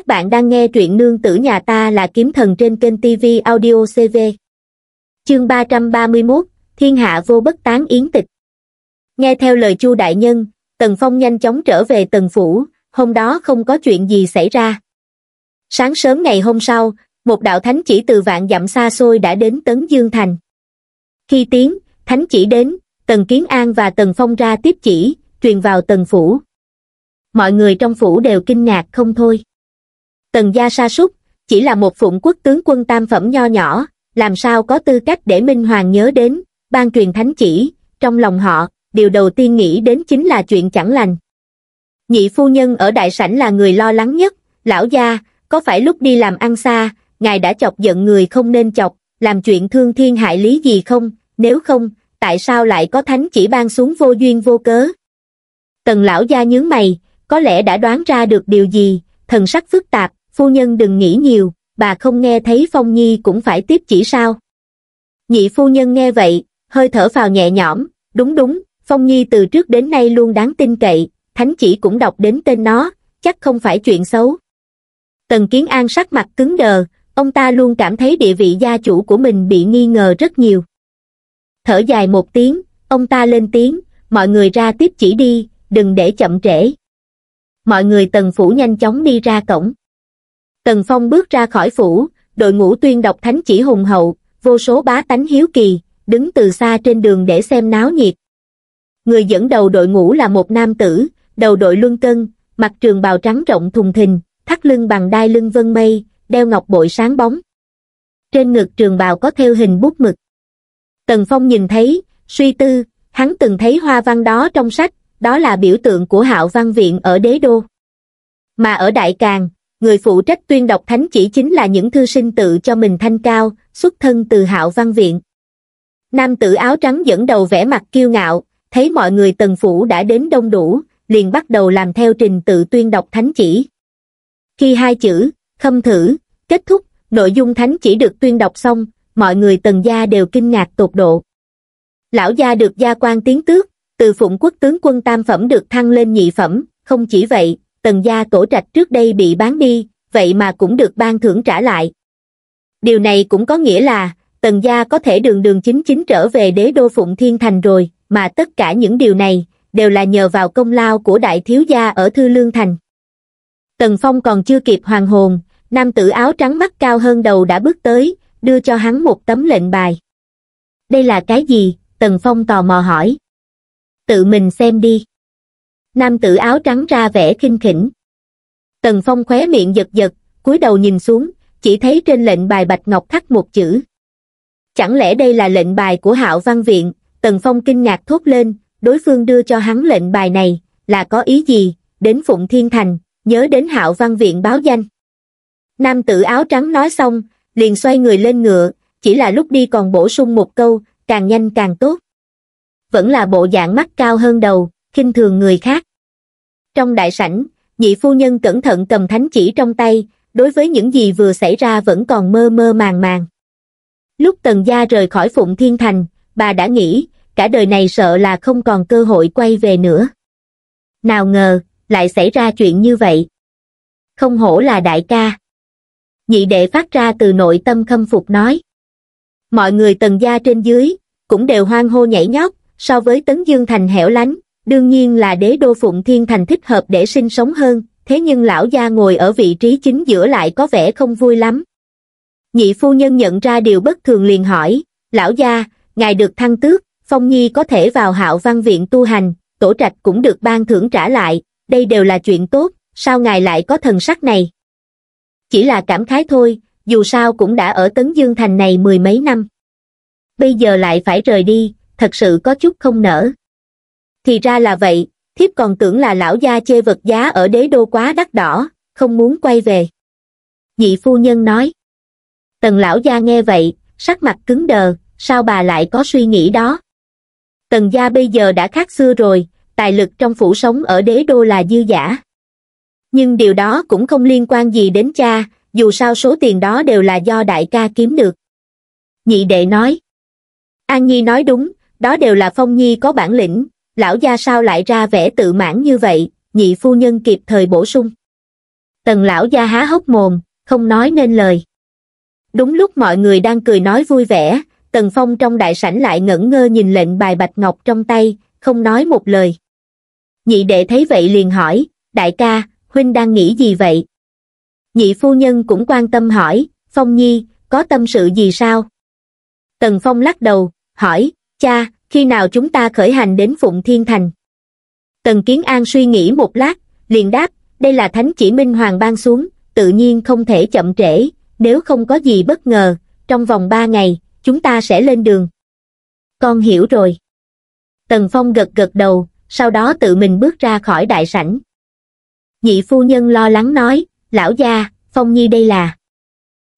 Các bạn đang nghe truyện nương tử nhà ta là kiếm thần trên kênh TV Audio CV. Chương 331, Thiên hạ vô bất tán yến tịch. Nghe theo lời Chu đại nhân, Tần Phong nhanh chóng trở về Tần phủ, hôm đó không có chuyện gì xảy ra. Sáng sớm ngày hôm sau, một đạo thánh chỉ từ vạn dặm xa xôi đã đến Tấn Dương thành. Khi tiến, thánh chỉ đến, Tần Kiến An và Tần Phong ra tiếp chỉ, truyền vào Tần phủ. Mọi người trong phủ đều kinh ngạc không thôi. Tần gia sa súc, chỉ là một phụng quốc tướng quân tam phẩm nho nhỏ, làm sao có tư cách để Minh Hoàng nhớ đến, ban truyền thánh chỉ, trong lòng họ, điều đầu tiên nghĩ đến chính là chuyện chẳng lành. Nhị phu nhân ở đại sảnh là người lo lắng nhất, lão gia, có phải lúc đi làm ăn xa, ngài đã chọc giận người không nên chọc, làm chuyện thương thiên hại lý gì không, nếu không, tại sao lại có thánh chỉ ban xuống vô duyên vô cớ? Tần lão gia nhướng mày, có lẽ đã đoán ra được điều gì, thần sắc phức tạp, phu nhân đừng nghĩ nhiều, bà không nghe thấy Phong Nhi cũng phải tiếp chỉ sao. Nhị phu nhân nghe vậy, hơi thở vào nhẹ nhõm, đúng đúng, Phong Nhi từ trước đến nay luôn đáng tin cậy, thánh chỉ cũng đọc đến tên nó, chắc không phải chuyện xấu. Tần Kiến An sắc mặt cứng đờ, ông ta luôn cảm thấy địa vị gia chủ của mình bị nghi ngờ rất nhiều. Thở dài một tiếng, ông ta lên tiếng, mọi người ra tiếp chỉ đi, đừng để chậm trễ. Mọi người tần phủ nhanh chóng đi ra cổng. Tần Phong bước ra khỏi phủ, đội ngũ tuyên đọc thánh chỉ hùng hậu, vô số bá tánh hiếu kỳ, đứng từ xa trên đường để xem náo nhiệt. Người dẫn đầu đội ngũ là một nam tử, đầu đội luân cân, mặt trường bào trắng rộng thùng thình, thắt lưng bằng đai lưng vân mây, đeo ngọc bội sáng bóng. Trên ngực trường bào có theo hình bút mực. Tần Phong nhìn thấy, suy tư, hắn từng thấy hoa văn đó trong sách, đó là biểu tượng của hạo văn viện ở đế đô. Mà ở Đại Càng, người phụ trách tuyên đọc thánh chỉ chính là những thư sinh tự cho mình thanh cao, xuất thân từ hạo văn viện. Nam tử áo trắng dẫn đầu vẻ mặt kiêu ngạo, thấy mọi người tần phủ đã đến đông đủ, liền bắt đầu làm theo trình tự tuyên đọc thánh chỉ. Khi hai chữ, khâm thử, kết thúc, nội dung thánh chỉ được tuyên đọc xong, mọi người tần gia đều kinh ngạc tột độ. Lão gia được gia quan tiến tước, từ phụng quốc tướng quân tam phẩm được thăng lên nhị phẩm, không chỉ vậy, tần gia tổ trạch trước đây bị bán đi, vậy mà cũng được ban thưởng trả lại. Điều này cũng có nghĩa là, tần gia có thể đường đường chính chính trở về đế đô Phụng Thiên Thành rồi, mà tất cả những điều này, đều là nhờ vào công lao của đại thiếu gia ở Thư Lương Thành. Tần Phong còn chưa kịp hoàng hồn, nam tử áo trắng mắt cao hơn đầu đã bước tới, đưa cho hắn một tấm lệnh bài. Đây là cái gì? Tần Phong tò mò hỏi. Tự mình xem đi nam tử áo trắng ra vẻ khinh khỉnh. Tần Phong khóe miệng giật giật, cúi đầu nhìn xuống, chỉ thấy trên lệnh bài bạch ngọc khắc một chữ. Chẳng lẽ đây là lệnh bài của hạo văn viện, Tần Phong kinh ngạc thốt lên, đối phương đưa cho hắn lệnh bài này, là có ý gì, đến Phụng Thiên Thành, nhớ đến hạo văn viện báo danh. Nam tử áo trắng nói xong, liền xoay người lên ngựa, chỉ là lúc đi còn bổ sung một câu, càng nhanh càng tốt. Vẫn là bộ dạng mắt cao hơn đầu, khinh thường người khác. Trong đại sảnh, nhị phu nhân cẩn thận cầm thánh chỉ trong tay, đối với những gì vừa xảy ra vẫn còn mơ mơ màng màng. Lúc Tần Gia rời khỏi Phụng Thiên Thành, bà đã nghĩ, cả đời này sợ là không còn cơ hội quay về nữa. Nào ngờ, lại xảy ra chuyện như vậy. Không hổ là đại ca. Nhị đệ phát ra từ nội tâm khâm phục nói. Mọi người Tần Gia trên dưới, cũng đều hoang hô nhảy nhót, so với Tấn Dương Thành hẻo lánh, đương nhiên là đế đô Phụng Thiên Thành thích hợp để sinh sống hơn, thế nhưng lão gia ngồi ở vị trí chính giữa lại có vẻ không vui lắm. Nhị phu nhân nhận ra điều bất thường liền hỏi, lão gia, ngài được thăng tước, Phong Nhi có thể vào hạo văn viện tu hành, tổ trạch cũng được ban thưởng trả lại, đây đều là chuyện tốt, sao ngài lại có thần sắc này? Chỉ là cảm khái thôi, dù sao cũng đã ở Tấn Dương Thành này mười mấy năm. Bây giờ lại phải rời đi, thật sự có chút không nở thì ra là vậy thiếp còn tưởng là lão gia chê vật giá ở đế đô quá đắt đỏ không muốn quay về nhị phu nhân nói tần lão gia nghe vậy sắc mặt cứng đờ sao bà lại có suy nghĩ đó tần gia bây giờ đã khác xưa rồi tài lực trong phủ sống ở đế đô là dư giả nhưng điều đó cũng không liên quan gì đến cha dù sao số tiền đó đều là do đại ca kiếm được nhị đệ nói an nhi nói đúng đó đều là phong nhi có bản lĩnh lão gia sao lại ra vẻ tự mãn như vậy, nhị phu nhân kịp thời bổ sung. Tần lão gia há hốc mồm, không nói nên lời. Đúng lúc mọi người đang cười nói vui vẻ, Tần Phong trong đại sảnh lại ngẩn ngơ nhìn lệnh bài bạch ngọc trong tay, không nói một lời. Nhị đệ thấy vậy liền hỏi, đại ca, huynh đang nghĩ gì vậy? Nhị phu nhân cũng quan tâm hỏi, Phong Nhi, có tâm sự gì sao? Tần Phong lắc đầu, hỏi, cha, khi nào chúng ta khởi hành đến phụng thiên thành tần kiến an suy nghĩ một lát liền đáp đây là thánh chỉ minh hoàng ban xuống tự nhiên không thể chậm trễ nếu không có gì bất ngờ trong vòng ba ngày chúng ta sẽ lên đường con hiểu rồi tần phong gật gật đầu sau đó tự mình bước ra khỏi đại sảnh nhị phu nhân lo lắng nói lão gia phong nhi đây là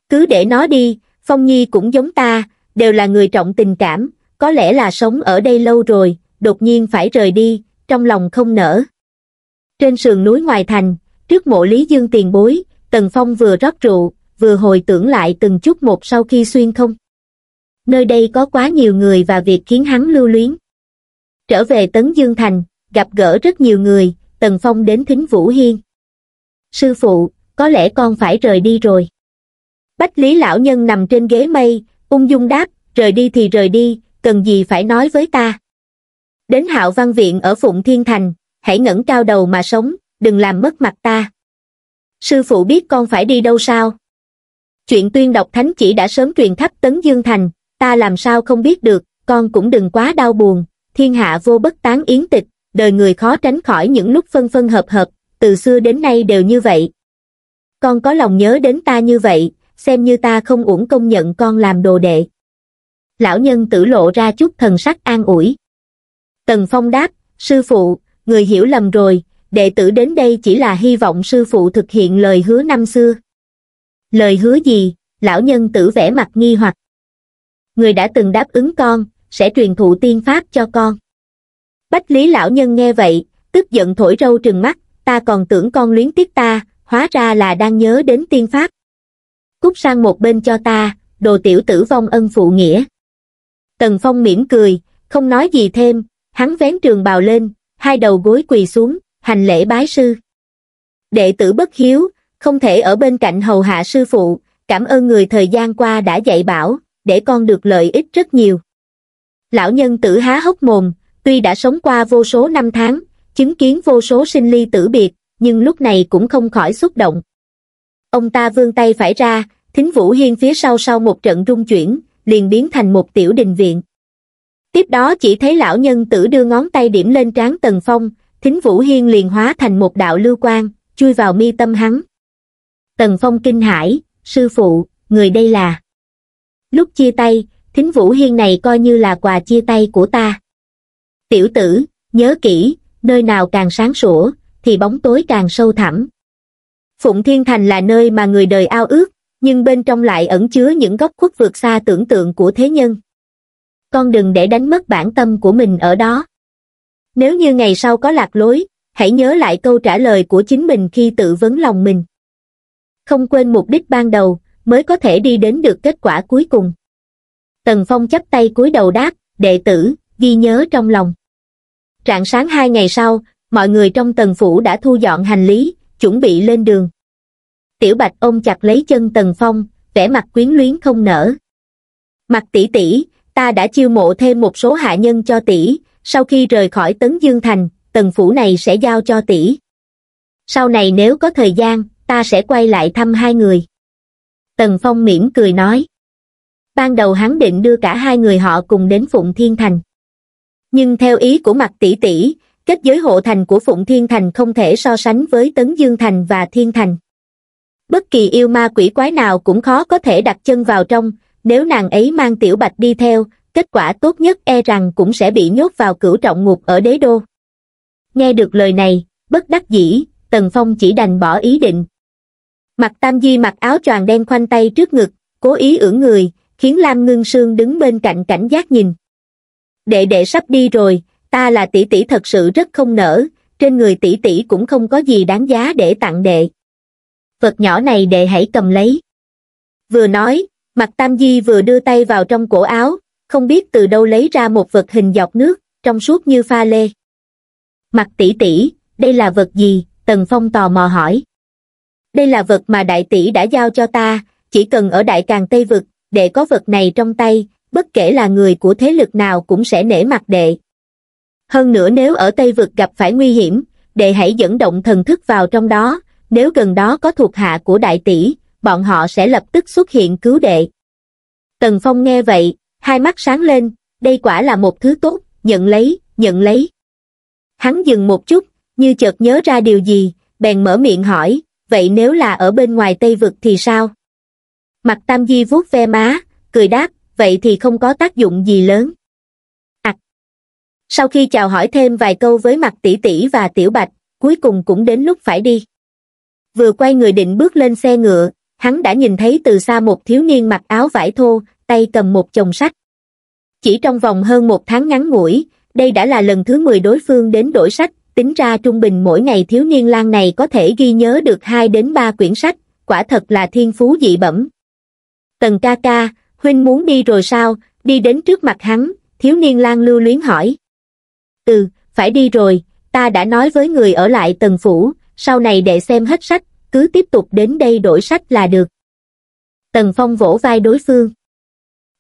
cứ để nó đi phong nhi cũng giống ta đều là người trọng tình cảm có lẽ là sống ở đây lâu rồi, đột nhiên phải rời đi, trong lòng không nở. Trên sườn núi ngoài thành, trước mộ Lý Dương tiền bối, Tần Phong vừa rót rượu, vừa hồi tưởng lại từng chút một sau khi xuyên không. Nơi đây có quá nhiều người và việc khiến hắn lưu luyến. Trở về Tấn Dương Thành, gặp gỡ rất nhiều người, Tần Phong đến thính Vũ Hiên. Sư phụ, có lẽ con phải rời đi rồi. Bách Lý Lão Nhân nằm trên ghế mây, ung dung đáp, rời đi thì rời đi, cần gì phải nói với ta. Đến hạo văn viện ở Phụng Thiên Thành, hãy ngẩng cao đầu mà sống, đừng làm mất mặt ta. Sư phụ biết con phải đi đâu sao? Chuyện tuyên đọc thánh chỉ đã sớm truyền khắp Tấn Dương Thành, ta làm sao không biết được, con cũng đừng quá đau buồn, thiên hạ vô bất tán yến tịch, đời người khó tránh khỏi những lúc phân phân hợp hợp, từ xưa đến nay đều như vậy. Con có lòng nhớ đến ta như vậy, xem như ta không uổng công nhận con làm đồ đệ lão nhân tử lộ ra chút thần sắc an ủi. Tần Phong đáp, sư phụ, người hiểu lầm rồi, đệ tử đến đây chỉ là hy vọng sư phụ thực hiện lời hứa năm xưa. Lời hứa gì? Lão nhân tử vẻ mặt nghi hoặc. Người đã từng đáp ứng con, sẽ truyền thụ tiên pháp cho con. Bách lý lão nhân nghe vậy, tức giận thổi râu trừng mắt, ta còn tưởng con luyến tiếc ta, hóa ra là đang nhớ đến tiên pháp. Cút sang một bên cho ta, đồ tiểu tử vong ân phụ nghĩa. Tần Phong mỉm cười, không nói gì thêm, hắn vén trường bào lên, hai đầu gối quỳ xuống, hành lễ bái sư. Đệ tử bất hiếu, không thể ở bên cạnh hầu hạ sư phụ, cảm ơn người thời gian qua đã dạy bảo, để con được lợi ích rất nhiều. Lão nhân tử há hốc mồm, tuy đã sống qua vô số năm tháng, chứng kiến vô số sinh ly tử biệt, nhưng lúc này cũng không khỏi xúc động. Ông ta vươn tay phải ra, thính Vũ Hiên phía sau sau một trận rung chuyển, liền biến thành một tiểu đình viện. Tiếp đó chỉ thấy lão nhân tử đưa ngón tay điểm lên trán Tần Phong, thính Vũ Hiên liền hóa thành một đạo lưu quang, chui vào mi tâm hắn. Tần Phong kinh hãi, sư phụ, người đây là. Lúc chia tay, thính Vũ Hiên này coi như là quà chia tay của ta. Tiểu tử, nhớ kỹ, nơi nào càng sáng sủa, thì bóng tối càng sâu thẳm. Phụng Thiên Thành là nơi mà người đời ao ước, nhưng bên trong lại ẩn chứa những góc khuất vượt xa tưởng tượng của thế nhân. Con đừng để đánh mất bản tâm của mình ở đó. Nếu như ngày sau có lạc lối, hãy nhớ lại câu trả lời của chính mình khi tự vấn lòng mình. Không quên mục đích ban đầu, mới có thể đi đến được kết quả cuối cùng. Tần Phong chắp tay cúi đầu đáp, đệ tử, ghi nhớ trong lòng. trạng sáng hai ngày sau, mọi người trong tần phủ đã thu dọn hành lý, chuẩn bị lên đường tiểu bạch ôm chặt lấy chân tần phong vẻ mặt quyến luyến không nở mặt tỷ tỷ ta đã chiêu mộ thêm một số hạ nhân cho tỷ sau khi rời khỏi tấn dương thành tần phủ này sẽ giao cho tỷ sau này nếu có thời gian ta sẽ quay lại thăm hai người tần phong mỉm cười nói ban đầu hắn định đưa cả hai người họ cùng đến phụng thiên thành nhưng theo ý của mặt tỷ tỷ kết giới hộ thành của phụng thiên thành không thể so sánh với tấn dương thành và thiên thành bất kỳ yêu ma quỷ quái nào cũng khó có thể đặt chân vào trong, nếu nàng ấy mang tiểu bạch đi theo, kết quả tốt nhất e rằng cũng sẽ bị nhốt vào cửu trọng ngục ở đế đô. Nghe được lời này, bất đắc dĩ, Tần Phong chỉ đành bỏ ý định. Mặt Tam Di mặc áo choàng đen khoanh tay trước ngực, cố ý ưỡn người, khiến Lam Ngưng Sương đứng bên cạnh cảnh giác nhìn. Đệ đệ sắp đi rồi, ta là tỷ tỷ thật sự rất không nở, trên người tỷ tỷ cũng không có gì đáng giá để tặng đệ vật nhỏ này đệ hãy cầm lấy. Vừa nói, mặt Tam Di vừa đưa tay vào trong cổ áo, không biết từ đâu lấy ra một vật hình dọc nước, trong suốt như pha lê. Mặt tỷ tỷ, đây là vật gì? Tần Phong tò mò hỏi. Đây là vật mà đại tỷ đã giao cho ta, chỉ cần ở đại càng Tây Vực, để có vật này trong tay, bất kể là người của thế lực nào cũng sẽ nể mặt đệ. Hơn nữa nếu ở Tây Vực gặp phải nguy hiểm, đệ hãy dẫn động thần thức vào trong đó, nếu gần đó có thuộc hạ của đại tỷ, bọn họ sẽ lập tức xuất hiện cứu đệ. Tần Phong nghe vậy, hai mắt sáng lên, đây quả là một thứ tốt, nhận lấy, nhận lấy. Hắn dừng một chút, như chợt nhớ ra điều gì, bèn mở miệng hỏi, vậy nếu là ở bên ngoài Tây Vực thì sao? Mặt Tam Di vuốt ve má, cười đáp, vậy thì không có tác dụng gì lớn. À. Sau khi chào hỏi thêm vài câu với mặt tỷ tỷ và tiểu bạch, cuối cùng cũng đến lúc phải đi vừa quay người định bước lên xe ngựa, hắn đã nhìn thấy từ xa một thiếu niên mặc áo vải thô, tay cầm một chồng sách. Chỉ trong vòng hơn một tháng ngắn ngủi, đây đã là lần thứ 10 đối phương đến đổi sách, tính ra trung bình mỗi ngày thiếu niên lang này có thể ghi nhớ được 2 đến 3 quyển sách, quả thật là thiên phú dị bẩm. Tần ca ca, huynh muốn đi rồi sao, đi đến trước mặt hắn, thiếu niên lang lưu luyến hỏi. Ừ, phải đi rồi, ta đã nói với người ở lại tần phủ, sau này đệ xem hết sách, cứ tiếp tục đến đây đổi sách là được. Tần Phong vỗ vai đối phương.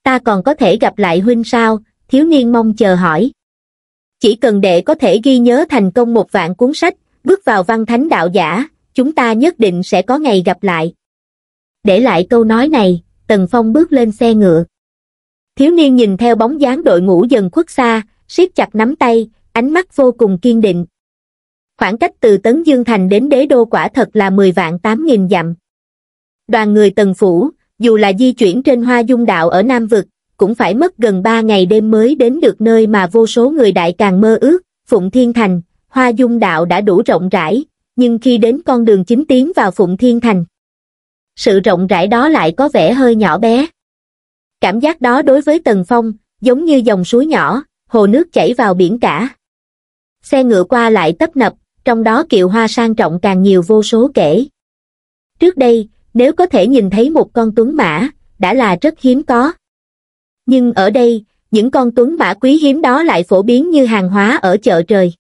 Ta còn có thể gặp lại huynh sao, thiếu niên mong chờ hỏi. Chỉ cần đệ có thể ghi nhớ thành công một vạn cuốn sách, bước vào văn thánh đạo giả, chúng ta nhất định sẽ có ngày gặp lại. Để lại câu nói này, Tần Phong bước lên xe ngựa. Thiếu niên nhìn theo bóng dáng đội ngũ dần khuất xa, siết chặt nắm tay, ánh mắt vô cùng kiên định khoảng cách từ Tấn Dương Thành đến đế đô quả thật là 10 vạn 8.000 dặm. Đoàn người Tần Phủ, dù là di chuyển trên hoa dung đạo ở Nam Vực, cũng phải mất gần 3 ngày đêm mới đến được nơi mà vô số người đại càng mơ ước, Phụng Thiên Thành, hoa dung đạo đã đủ rộng rãi, nhưng khi đến con đường chính tiến vào Phụng Thiên Thành, sự rộng rãi đó lại có vẻ hơi nhỏ bé. Cảm giác đó đối với Tần Phong, giống như dòng suối nhỏ, hồ nước chảy vào biển cả. Xe ngựa qua lại tấp nập, trong đó kiệu hoa sang trọng càng nhiều vô số kể. Trước đây, nếu có thể nhìn thấy một con tuấn mã, đã là rất hiếm có. Nhưng ở đây, những con tuấn mã quý hiếm đó lại phổ biến như hàng hóa ở chợ trời.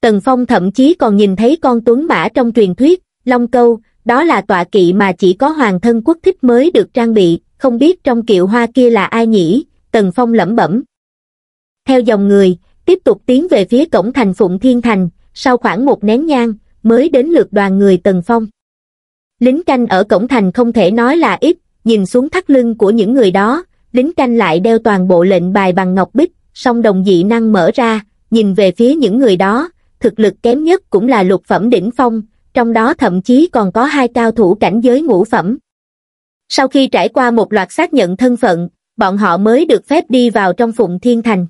Tần Phong thậm chí còn nhìn thấy con tuấn mã trong truyền thuyết, Long Câu, đó là tọa kỵ mà chỉ có hoàng thân quốc thích mới được trang bị, không biết trong kiệu hoa kia là ai nhỉ, Tần Phong lẩm bẩm. Theo dòng người, tiếp tục tiến về phía cổng thành Phụng Thiên Thành, sau khoảng một nén nhang, mới đến lượt đoàn người Tần Phong. Lính canh ở cổng thành không thể nói là ít, nhìn xuống thắt lưng của những người đó, lính canh lại đeo toàn bộ lệnh bài bằng ngọc bích, song đồng dị năng mở ra, nhìn về phía những người đó, thực lực kém nhất cũng là lục phẩm đỉnh phong, trong đó thậm chí còn có hai cao thủ cảnh giới ngũ phẩm. Sau khi trải qua một loạt xác nhận thân phận, bọn họ mới được phép đi vào trong Phụng Thiên Thành.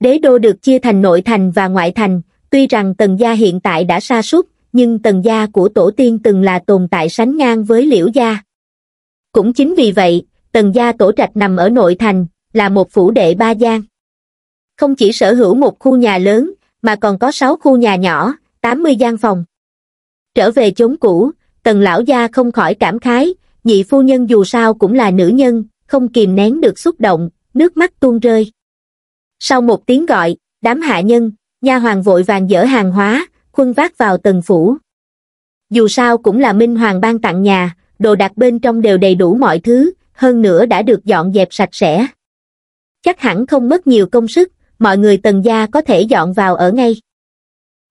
Đế đô được chia thành nội thành và ngoại thành, Tuy rằng Tần gia hiện tại đã sa sút nhưng Tần gia của tổ tiên từng là tồn tại sánh ngang với Liễu gia. Cũng chính vì vậy, Tần gia tổ trạch nằm ở nội thành, là một phủ đệ ba gian. Không chỉ sở hữu một khu nhà lớn, mà còn có 6 khu nhà nhỏ, 80 gian phòng. Trở về chốn cũ, Tần lão gia không khỏi cảm khái, nhị phu nhân dù sao cũng là nữ nhân, không kìm nén được xúc động, nước mắt tuôn rơi. Sau một tiếng gọi, đám hạ nhân, nha hoàng vội vàng dỡ hàng hóa khuân vác vào tầng phủ dù sao cũng là minh hoàng ban tặng nhà đồ đạc bên trong đều đầy đủ mọi thứ hơn nữa đã được dọn dẹp sạch sẽ chắc hẳn không mất nhiều công sức mọi người tần gia có thể dọn vào ở ngay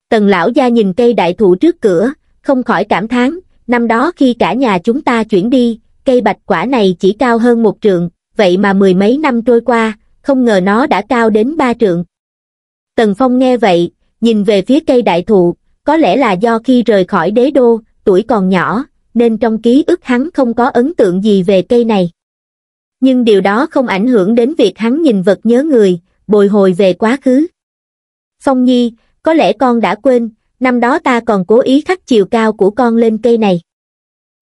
tần lão gia nhìn cây đại thụ trước cửa không khỏi cảm thán năm đó khi cả nhà chúng ta chuyển đi cây bạch quả này chỉ cao hơn một trượng vậy mà mười mấy năm trôi qua không ngờ nó đã cao đến ba trượng Tần Phong nghe vậy, nhìn về phía cây đại thụ, có lẽ là do khi rời khỏi đế đô, tuổi còn nhỏ, nên trong ký ức hắn không có ấn tượng gì về cây này. Nhưng điều đó không ảnh hưởng đến việc hắn nhìn vật nhớ người, bồi hồi về quá khứ. Phong Nhi, có lẽ con đã quên, năm đó ta còn cố ý khắc chiều cao của con lên cây này.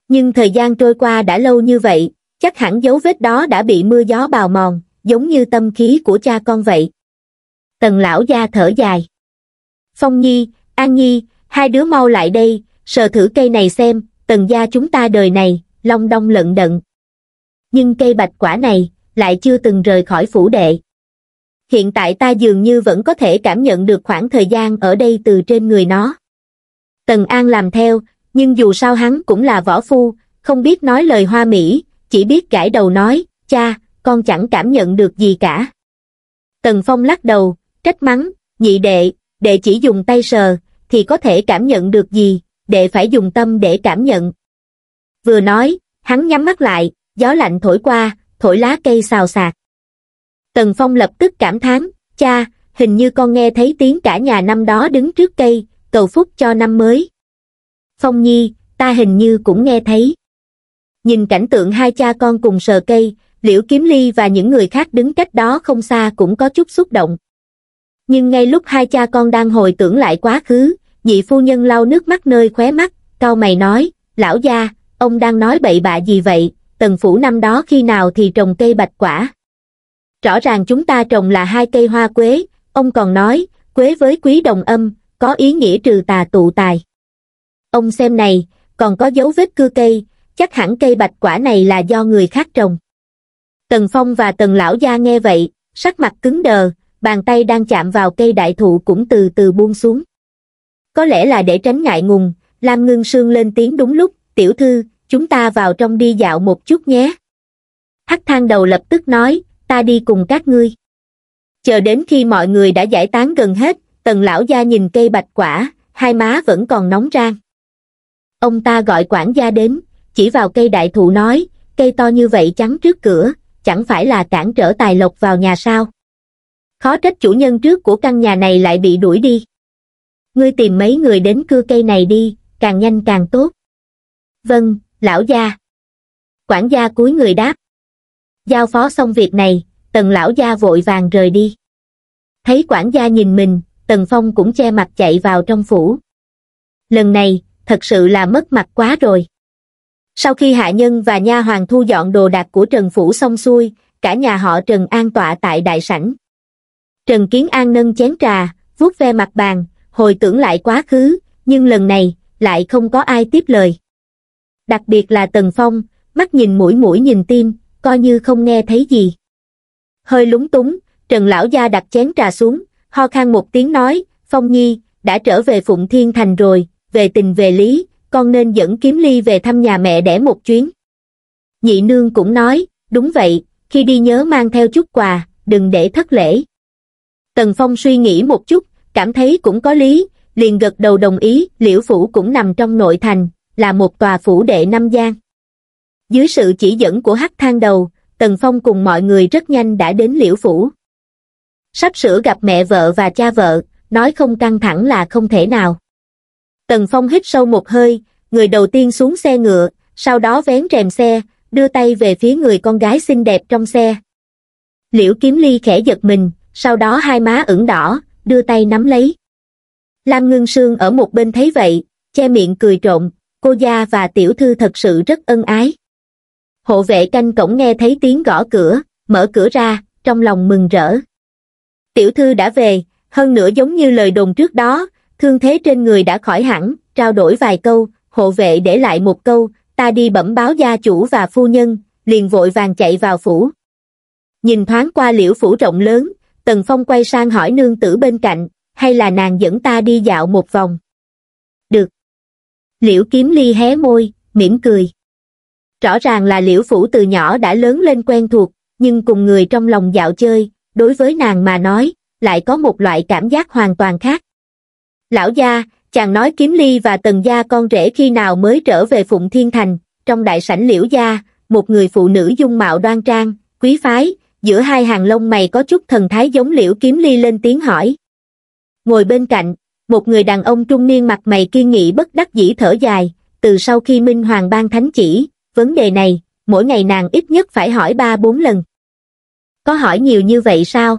Nhưng thời gian trôi qua đã lâu như vậy, chắc hẳn dấu vết đó đã bị mưa gió bào mòn, giống như tâm khí của cha con vậy tần lão gia thở dài. Phong Nhi, An Nhi, hai đứa mau lại đây, sờ thử cây này xem, tần gia chúng ta đời này, long đong lận đận. Nhưng cây bạch quả này, lại chưa từng rời khỏi phủ đệ. Hiện tại ta dường như vẫn có thể cảm nhận được khoảng thời gian ở đây từ trên người nó. Tần An làm theo, nhưng dù sao hắn cũng là võ phu, không biết nói lời hoa mỹ, chỉ biết gãi đầu nói, cha, con chẳng cảm nhận được gì cả. Tần Phong lắc đầu, trách mắng nhị đệ đệ chỉ dùng tay sờ thì có thể cảm nhận được gì đệ phải dùng tâm để cảm nhận vừa nói hắn nhắm mắt lại gió lạnh thổi qua thổi lá cây xào xạc tần phong lập tức cảm thán cha hình như con nghe thấy tiếng cả nhà năm đó đứng trước cây cầu phúc cho năm mới phong nhi ta hình như cũng nghe thấy nhìn cảnh tượng hai cha con cùng sờ cây liễu kiếm ly và những người khác đứng cách đó không xa cũng có chút xúc động nhưng ngay lúc hai cha con đang hồi tưởng lại quá khứ nhị phu nhân lau nước mắt nơi khóe mắt cau mày nói lão gia ông đang nói bậy bạ gì vậy tần phủ năm đó khi nào thì trồng cây bạch quả rõ ràng chúng ta trồng là hai cây hoa quế ông còn nói quế với quý đồng âm có ý nghĩa trừ tà tụ tài ông xem này còn có dấu vết cưa cây chắc hẳn cây bạch quả này là do người khác trồng tần phong và tần lão gia nghe vậy sắc mặt cứng đờ bàn tay đang chạm vào cây đại thụ cũng từ từ buông xuống. Có lẽ là để tránh ngại ngùng, Lam Ngưng Sương lên tiếng đúng lúc, tiểu thư, chúng ta vào trong đi dạo một chút nhé. Hắc thang đầu lập tức nói, ta đi cùng các ngươi. Chờ đến khi mọi người đã giải tán gần hết, tần lão gia nhìn cây bạch quả, hai má vẫn còn nóng rang. Ông ta gọi quản gia đến, chỉ vào cây đại thụ nói, cây to như vậy chắn trước cửa, chẳng phải là cản trở tài lộc vào nhà sao khó trách chủ nhân trước của căn nhà này lại bị đuổi đi. Ngươi tìm mấy người đến cưa cây này đi, càng nhanh càng tốt. Vâng, lão gia. Quản gia cúi người đáp. Giao phó xong việc này, tần lão gia vội vàng rời đi. Thấy quản gia nhìn mình, tần phong cũng che mặt chạy vào trong phủ. Lần này, thật sự là mất mặt quá rồi. Sau khi hạ nhân và nha hoàng thu dọn đồ đạc của Trần Phủ xong xuôi, cả nhà họ Trần an tọa tại đại sảnh trần kiến an nâng chén trà vuốt ve mặt bàn hồi tưởng lại quá khứ nhưng lần này lại không có ai tiếp lời đặc biệt là tần phong mắt nhìn mũi mũi nhìn tim coi như không nghe thấy gì hơi lúng túng trần lão gia đặt chén trà xuống ho khan một tiếng nói phong nhi đã trở về phụng thiên thành rồi về tình về lý con nên dẫn kiếm ly về thăm nhà mẹ đẻ một chuyến nhị nương cũng nói đúng vậy khi đi nhớ mang theo chút quà đừng để thất lễ Tần Phong suy nghĩ một chút, cảm thấy cũng có lý, liền gật đầu đồng ý, liễu phủ cũng nằm trong nội thành, là một tòa phủ đệ năm gian. Dưới sự chỉ dẫn của hắc thang đầu, Tần Phong cùng mọi người rất nhanh đã đến liễu phủ. Sắp sửa gặp mẹ vợ và cha vợ, nói không căng thẳng là không thể nào. Tần Phong hít sâu một hơi, người đầu tiên xuống xe ngựa, sau đó vén rèm xe, đưa tay về phía người con gái xinh đẹp trong xe. Liễu Kiếm Ly khẽ giật mình, sau đó hai má ửng đỏ, đưa tay nắm lấy. Lam Ngưng Sương ở một bên thấy vậy, che miệng cười trộn, cô gia và tiểu thư thật sự rất ân ái. Hộ vệ canh cổng nghe thấy tiếng gõ cửa, mở cửa ra, trong lòng mừng rỡ. Tiểu thư đã về, hơn nữa giống như lời đồn trước đó, thương thế trên người đã khỏi hẳn, trao đổi vài câu, hộ vệ để lại một câu, ta đi bẩm báo gia chủ và phu nhân, liền vội vàng chạy vào phủ. Nhìn thoáng qua liễu phủ rộng lớn, Tần Phong quay sang hỏi nương tử bên cạnh, hay là nàng dẫn ta đi dạo một vòng? Được. Liễu Kiếm Ly hé môi, mỉm cười. Rõ ràng là Liễu Phủ từ nhỏ đã lớn lên quen thuộc, nhưng cùng người trong lòng dạo chơi, đối với nàng mà nói, lại có một loại cảm giác hoàn toàn khác. Lão gia, chàng nói Kiếm Ly và Tần gia con rể khi nào mới trở về Phụng Thiên Thành, trong đại sảnh Liễu gia, một người phụ nữ dung mạo đoan trang, quý phái, giữa hai hàng lông mày có chút thần thái giống liễu kiếm ly lên tiếng hỏi. Ngồi bên cạnh, một người đàn ông trung niên mặt mày kiên nghị bất đắc dĩ thở dài, từ sau khi Minh Hoàng ban thánh chỉ, vấn đề này, mỗi ngày nàng ít nhất phải hỏi ba bốn lần. Có hỏi nhiều như vậy sao?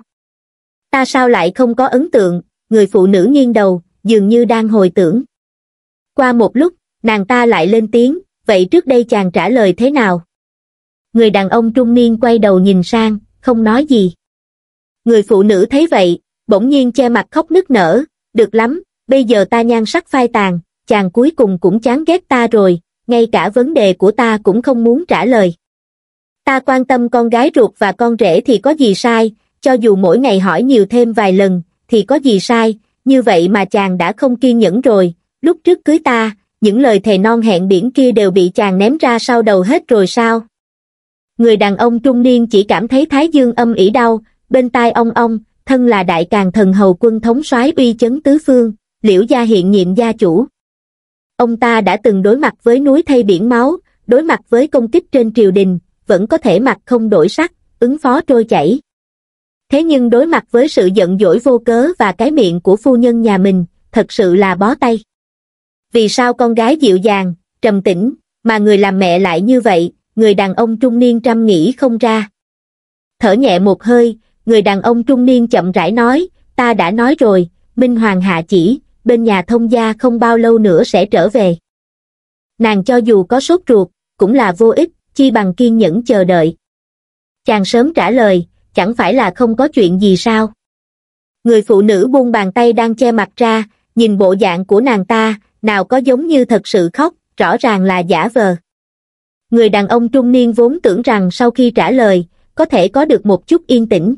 Ta sao lại không có ấn tượng, người phụ nữ nghiêng đầu, dường như đang hồi tưởng. Qua một lúc, nàng ta lại lên tiếng, vậy trước đây chàng trả lời thế nào? Người đàn ông trung niên quay đầu nhìn sang, không nói gì. Người phụ nữ thấy vậy, bỗng nhiên che mặt khóc nức nở, được lắm, bây giờ ta nhan sắc phai tàn, chàng cuối cùng cũng chán ghét ta rồi, ngay cả vấn đề của ta cũng không muốn trả lời. Ta quan tâm con gái ruột và con rể thì có gì sai, cho dù mỗi ngày hỏi nhiều thêm vài lần, thì có gì sai, như vậy mà chàng đã không kiên nhẫn rồi, lúc trước cưới ta, những lời thề non hẹn biển kia đều bị chàng ném ra sau đầu hết rồi sao? người đàn ông trung niên chỉ cảm thấy thái dương âm ỉ đau, bên tai ông ông, thân là đại càng thần hầu quân thống soái uy chấn tứ phương, liễu gia hiện nhiệm gia chủ. Ông ta đã từng đối mặt với núi thay biển máu, đối mặt với công kích trên triều đình, vẫn có thể mặt không đổi sắc, ứng phó trôi chảy. Thế nhưng đối mặt với sự giận dỗi vô cớ và cái miệng của phu nhân nhà mình, thật sự là bó tay. Vì sao con gái dịu dàng, trầm tĩnh, mà người làm mẹ lại như vậy, người đàn ông trung niên trăm nghĩ không ra. Thở nhẹ một hơi, người đàn ông trung niên chậm rãi nói, ta đã nói rồi, Minh Hoàng hạ chỉ, bên nhà thông gia không bao lâu nữa sẽ trở về. Nàng cho dù có sốt ruột, cũng là vô ích, chi bằng kiên nhẫn chờ đợi. Chàng sớm trả lời, chẳng phải là không có chuyện gì sao. Người phụ nữ buông bàn tay đang che mặt ra, nhìn bộ dạng của nàng ta, nào có giống như thật sự khóc, rõ ràng là giả vờ người đàn ông trung niên vốn tưởng rằng sau khi trả lời có thể có được một chút yên tĩnh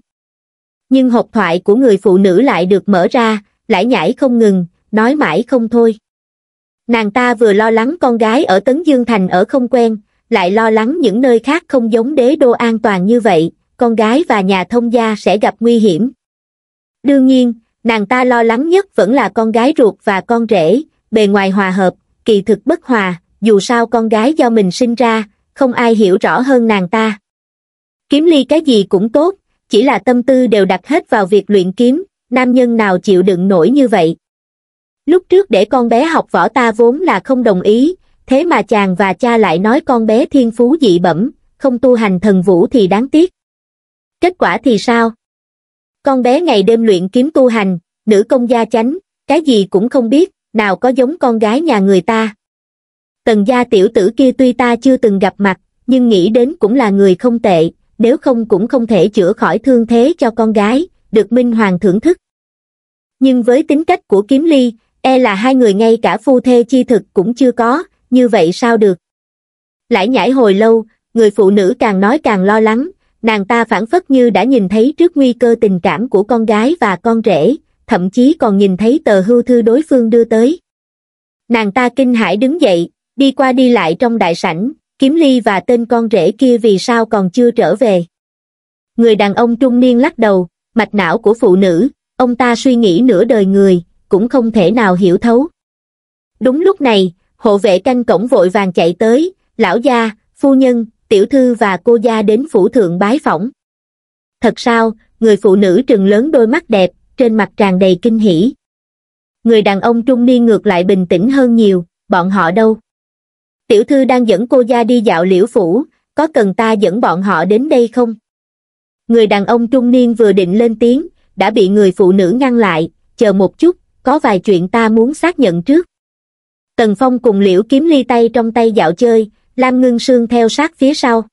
nhưng hộp thoại của người phụ nữ lại được mở ra lại nhảy không ngừng nói mãi không thôi nàng ta vừa lo lắng con gái ở tấn dương thành ở không quen lại lo lắng những nơi khác không giống đế đô an toàn như vậy con gái và nhà thông gia sẽ gặp nguy hiểm đương nhiên nàng ta lo lắng nhất vẫn là con gái ruột và con rể bề ngoài hòa hợp kỳ thực bất hòa dù sao con gái do mình sinh ra không ai hiểu rõ hơn nàng ta kiếm ly cái gì cũng tốt chỉ là tâm tư đều đặt hết vào việc luyện kiếm nam nhân nào chịu đựng nổi như vậy lúc trước để con bé học võ ta vốn là không đồng ý thế mà chàng và cha lại nói con bé thiên phú dị bẩm không tu hành thần vũ thì đáng tiếc kết quả thì sao con bé ngày đêm luyện kiếm tu hành nữ công gia chánh cái gì cũng không biết nào có giống con gái nhà người ta tần gia tiểu tử kia tuy ta chưa từng gặp mặt nhưng nghĩ đến cũng là người không tệ nếu không cũng không thể chữa khỏi thương thế cho con gái được minh hoàng thưởng thức nhưng với tính cách của kiếm ly e là hai người ngay cả phu thê chi thực cũng chưa có như vậy sao được lải nhải hồi lâu người phụ nữ càng nói càng lo lắng nàng ta phản phất như đã nhìn thấy trước nguy cơ tình cảm của con gái và con rể thậm chí còn nhìn thấy tờ hưu thư đối phương đưa tới nàng ta kinh hãi đứng dậy đi qua đi lại trong đại sảnh, kiếm ly và tên con rể kia vì sao còn chưa trở về. Người đàn ông trung niên lắc đầu, mạch não của phụ nữ, ông ta suy nghĩ nửa đời người, cũng không thể nào hiểu thấu. Đúng lúc này, hộ vệ canh cổng vội vàng chạy tới, lão gia, phu nhân, tiểu thư và cô gia đến phủ thượng bái phỏng. Thật sao, người phụ nữ trừng lớn đôi mắt đẹp, trên mặt tràn đầy kinh hỉ. Người đàn ông trung niên ngược lại bình tĩnh hơn nhiều, bọn họ đâu tiểu thư đang dẫn cô gia đi dạo liễu phủ có cần ta dẫn bọn họ đến đây không người đàn ông trung niên vừa định lên tiếng đã bị người phụ nữ ngăn lại chờ một chút có vài chuyện ta muốn xác nhận trước tần phong cùng liễu kiếm ly tay trong tay dạo chơi lam ngưng sương theo sát phía sau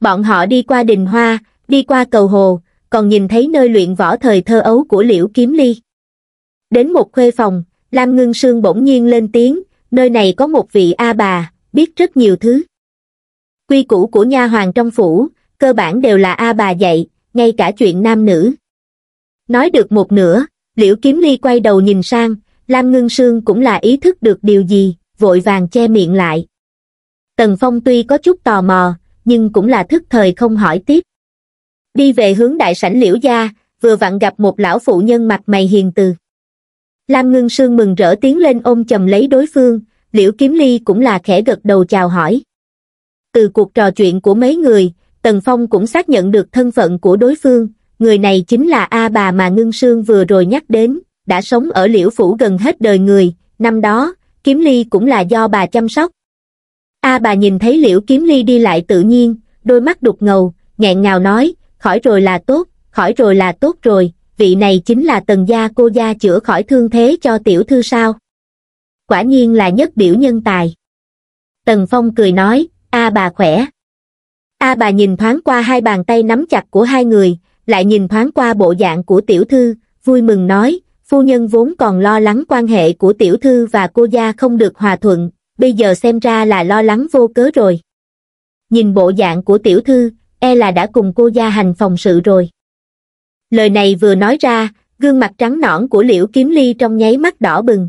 bọn họ đi qua đình hoa đi qua cầu hồ còn nhìn thấy nơi luyện võ thời thơ ấu của liễu kiếm ly đến một khuê phòng lam ngưng sương bỗng nhiên lên tiếng nơi này có một vị A bà, biết rất nhiều thứ. Quy củ của nha hoàng trong phủ, cơ bản đều là A bà dạy, ngay cả chuyện nam nữ. Nói được một nửa, liễu kiếm ly quay đầu nhìn sang, Lam Ngưng Sương cũng là ý thức được điều gì, vội vàng che miệng lại. Tần Phong tuy có chút tò mò, nhưng cũng là thức thời không hỏi tiếp. Đi về hướng đại sảnh liễu gia, vừa vặn gặp một lão phụ nhân mặt mày hiền từ. Lam Ngưng Sương mừng rỡ tiến lên ôm chầm lấy đối phương, Liễu Kiếm Ly cũng là khẽ gật đầu chào hỏi. Từ cuộc trò chuyện của mấy người, Tần Phong cũng xác nhận được thân phận của đối phương, người này chính là A bà mà Ngưng Sương vừa rồi nhắc đến, đã sống ở Liễu Phủ gần hết đời người, năm đó, Kiếm Ly cũng là do bà chăm sóc. A bà nhìn thấy Liễu Kiếm Ly đi lại tự nhiên, đôi mắt đục ngầu, nghẹn ngào nói, khỏi rồi là tốt, khỏi rồi là tốt rồi, vị này chính là tần gia cô gia chữa khỏi thương thế cho tiểu thư sao quả nhiên là nhất biểu nhân tài tần phong cười nói a bà khỏe a bà nhìn thoáng qua hai bàn tay nắm chặt của hai người lại nhìn thoáng qua bộ dạng của tiểu thư vui mừng nói phu nhân vốn còn lo lắng quan hệ của tiểu thư và cô gia không được hòa thuận bây giờ xem ra là lo lắng vô cớ rồi nhìn bộ dạng của tiểu thư e là đã cùng cô gia hành phòng sự rồi lời này vừa nói ra gương mặt trắng nõn của liễu kiếm ly trong nháy mắt đỏ bừng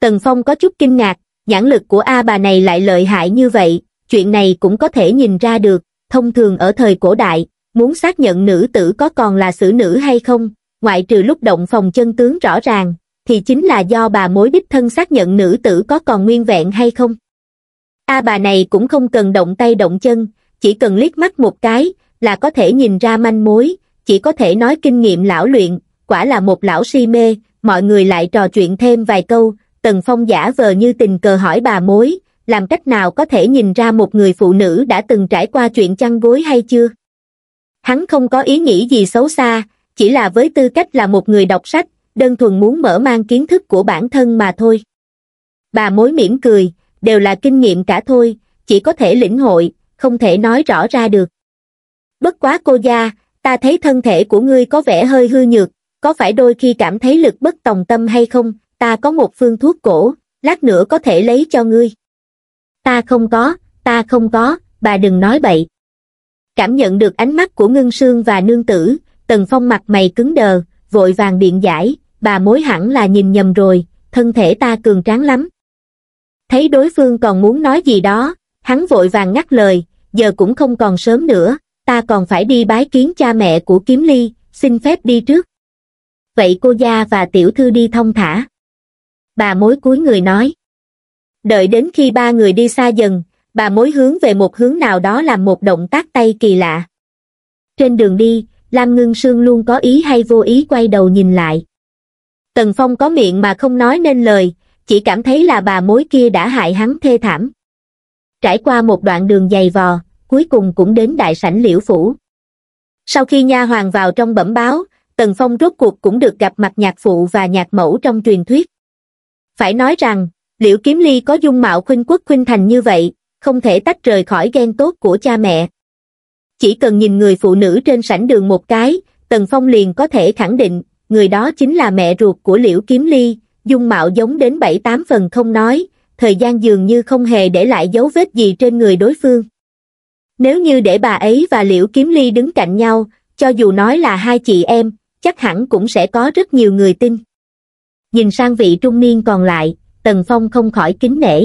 tần phong có chút kinh ngạc nhãn lực của a bà này lại lợi hại như vậy chuyện này cũng có thể nhìn ra được thông thường ở thời cổ đại muốn xác nhận nữ tử có còn là xử nữ hay không ngoại trừ lúc động phòng chân tướng rõ ràng thì chính là do bà mối đích thân xác nhận nữ tử có còn nguyên vẹn hay không a bà này cũng không cần động tay động chân chỉ cần liếc mắt một cái là có thể nhìn ra manh mối chỉ có thể nói kinh nghiệm lão luyện, quả là một lão si mê, mọi người lại trò chuyện thêm vài câu, Tần Phong giả vờ như tình cờ hỏi bà mối, làm cách nào có thể nhìn ra một người phụ nữ đã từng trải qua chuyện chăn gối hay chưa? Hắn không có ý nghĩ gì xấu xa, chỉ là với tư cách là một người đọc sách, đơn thuần muốn mở mang kiến thức của bản thân mà thôi. Bà mối mỉm cười, đều là kinh nghiệm cả thôi, chỉ có thể lĩnh hội, không thể nói rõ ra được. Bất quá cô gia, ta thấy thân thể của ngươi có vẻ hơi hư nhược, có phải đôi khi cảm thấy lực bất tòng tâm hay không, ta có một phương thuốc cổ, lát nữa có thể lấy cho ngươi. Ta không có, ta không có, bà đừng nói bậy. Cảm nhận được ánh mắt của ngưng sương và nương tử, tần phong mặt mày cứng đờ, vội vàng biện giải, bà mối hẳn là nhìn nhầm rồi, thân thể ta cường tráng lắm. Thấy đối phương còn muốn nói gì đó, hắn vội vàng ngắt lời, giờ cũng không còn sớm nữa, ta còn phải đi bái kiến cha mẹ của Kiếm Ly, xin phép đi trước. Vậy cô gia và tiểu thư đi thông thả. Bà mối cuối người nói. Đợi đến khi ba người đi xa dần, bà mối hướng về một hướng nào đó làm một động tác tay kỳ lạ. Trên đường đi, Lam Ngưng Sương luôn có ý hay vô ý quay đầu nhìn lại. Tần Phong có miệng mà không nói nên lời, chỉ cảm thấy là bà mối kia đã hại hắn thê thảm. Trải qua một đoạn đường dày vò, cuối cùng cũng đến đại sảnh liễu phủ sau khi nha hoàng vào trong bẩm báo tần phong rốt cuộc cũng được gặp mặt nhạc phụ và nhạc mẫu trong truyền thuyết phải nói rằng liễu kiếm ly có dung mạo khuynh quốc khuynh thành như vậy không thể tách rời khỏi ghen tốt của cha mẹ chỉ cần nhìn người phụ nữ trên sảnh đường một cái tần phong liền có thể khẳng định người đó chính là mẹ ruột của liễu kiếm ly dung mạo giống đến bảy tám phần không nói thời gian dường như không hề để lại dấu vết gì trên người đối phương nếu như để bà ấy và Liễu Kiếm Ly đứng cạnh nhau, cho dù nói là hai chị em, chắc hẳn cũng sẽ có rất nhiều người tin. Nhìn sang vị trung niên còn lại, Tần Phong không khỏi kính nể.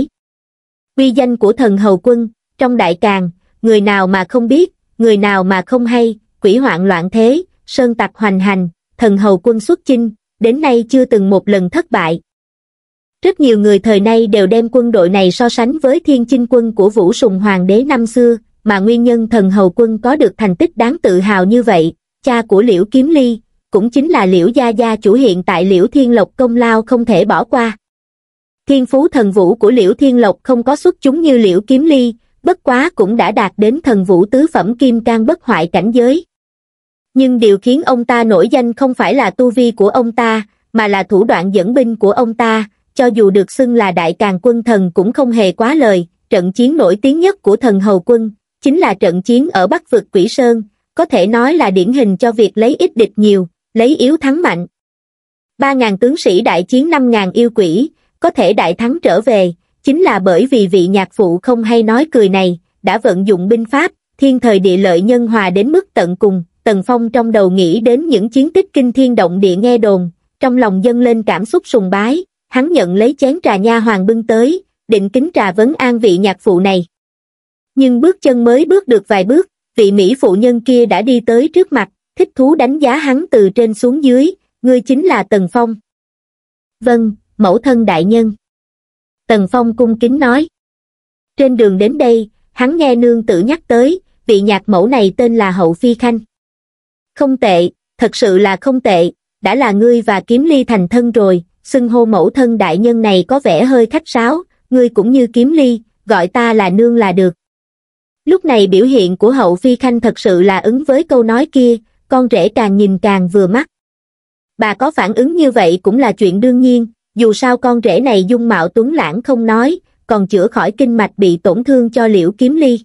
Uy danh của thần hầu quân, trong đại càng, người nào mà không biết, người nào mà không hay, quỷ hoạn loạn thế, sơn tặc hoành hành, thần hầu quân xuất chinh, đến nay chưa từng một lần thất bại. Rất nhiều người thời nay đều đem quân đội này so sánh với thiên chinh quân của Vũ Sùng Hoàng đế năm xưa, mà nguyên nhân thần hầu quân có được thành tích đáng tự hào như vậy, cha của Liễu Kiếm Ly, cũng chính là Liễu Gia Gia chủ hiện tại Liễu Thiên Lộc công lao không thể bỏ qua. Thiên phú thần vũ của Liễu Thiên Lộc không có xuất chúng như Liễu Kiếm Ly, bất quá cũng đã đạt đến thần vũ tứ phẩm kim can bất hoại cảnh giới. Nhưng điều khiến ông ta nổi danh không phải là tu vi của ông ta, mà là thủ đoạn dẫn binh của ông ta, cho dù được xưng là đại càng quân thần cũng không hề quá lời, trận chiến nổi tiếng nhất của thần hầu quân, chính là trận chiến ở Bắc vực Quỷ Sơn, có thể nói là điển hình cho việc lấy ít địch nhiều, lấy yếu thắng mạnh. 3.000 tướng sĩ đại chiến 5.000 yêu quỷ, có thể đại thắng trở về, chính là bởi vì vị nhạc phụ không hay nói cười này, đã vận dụng binh pháp, thiên thời địa lợi nhân hòa đến mức tận cùng, Tần Phong trong đầu nghĩ đến những chiến tích kinh thiên động địa nghe đồn, trong lòng dâng lên cảm xúc sùng bái, hắn nhận lấy chén trà nha hoàng bưng tới, định kính trà vấn an vị nhạc phụ này nhưng bước chân mới bước được vài bước, vị Mỹ phụ nhân kia đã đi tới trước mặt, thích thú đánh giá hắn từ trên xuống dưới, ngươi chính là Tần Phong. Vâng, mẫu thân đại nhân. Tần Phong cung kính nói. Trên đường đến đây, hắn nghe nương tử nhắc tới, vị nhạc mẫu này tên là Hậu Phi Khanh. Không tệ, thật sự là không tệ, đã là ngươi và kiếm ly thành thân rồi, xưng hô mẫu thân đại nhân này có vẻ hơi khách sáo, ngươi cũng như kiếm ly, gọi ta là nương là được lúc này biểu hiện của hậu phi khanh thật sự là ứng với câu nói kia con rể càng nhìn càng vừa mắt bà có phản ứng như vậy cũng là chuyện đương nhiên dù sao con rể này dung mạo tuấn lãng không nói còn chữa khỏi kinh mạch bị tổn thương cho liễu kiếm ly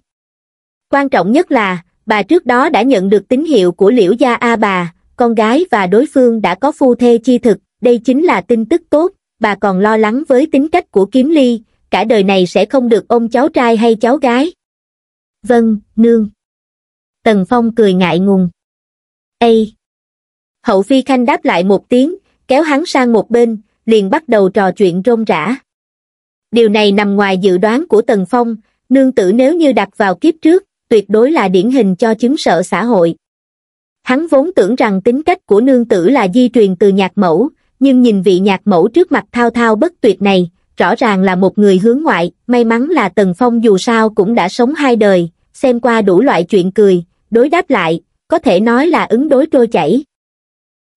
quan trọng nhất là bà trước đó đã nhận được tín hiệu của liễu gia a bà con gái và đối phương đã có phu thê chi thực đây chính là tin tức tốt bà còn lo lắng với tính cách của kiếm ly cả đời này sẽ không được ôm cháu trai hay cháu gái vâng, nương. Tần Phong cười ngại ngùng. Ây! Hậu Phi Khanh đáp lại một tiếng, kéo hắn sang một bên, liền bắt đầu trò chuyện rôm rã. Điều này nằm ngoài dự đoán của Tần Phong, nương tử nếu như đặt vào kiếp trước, tuyệt đối là điển hình cho chứng sợ xã hội. Hắn vốn tưởng rằng tính cách của nương tử là di truyền từ nhạc mẫu, nhưng nhìn vị nhạc mẫu trước mặt thao thao bất tuyệt này, rõ ràng là một người hướng ngoại, may mắn là Tần Phong dù sao cũng đã sống hai đời, xem qua đủ loại chuyện cười, đối đáp lại, có thể nói là ứng đối trôi chảy.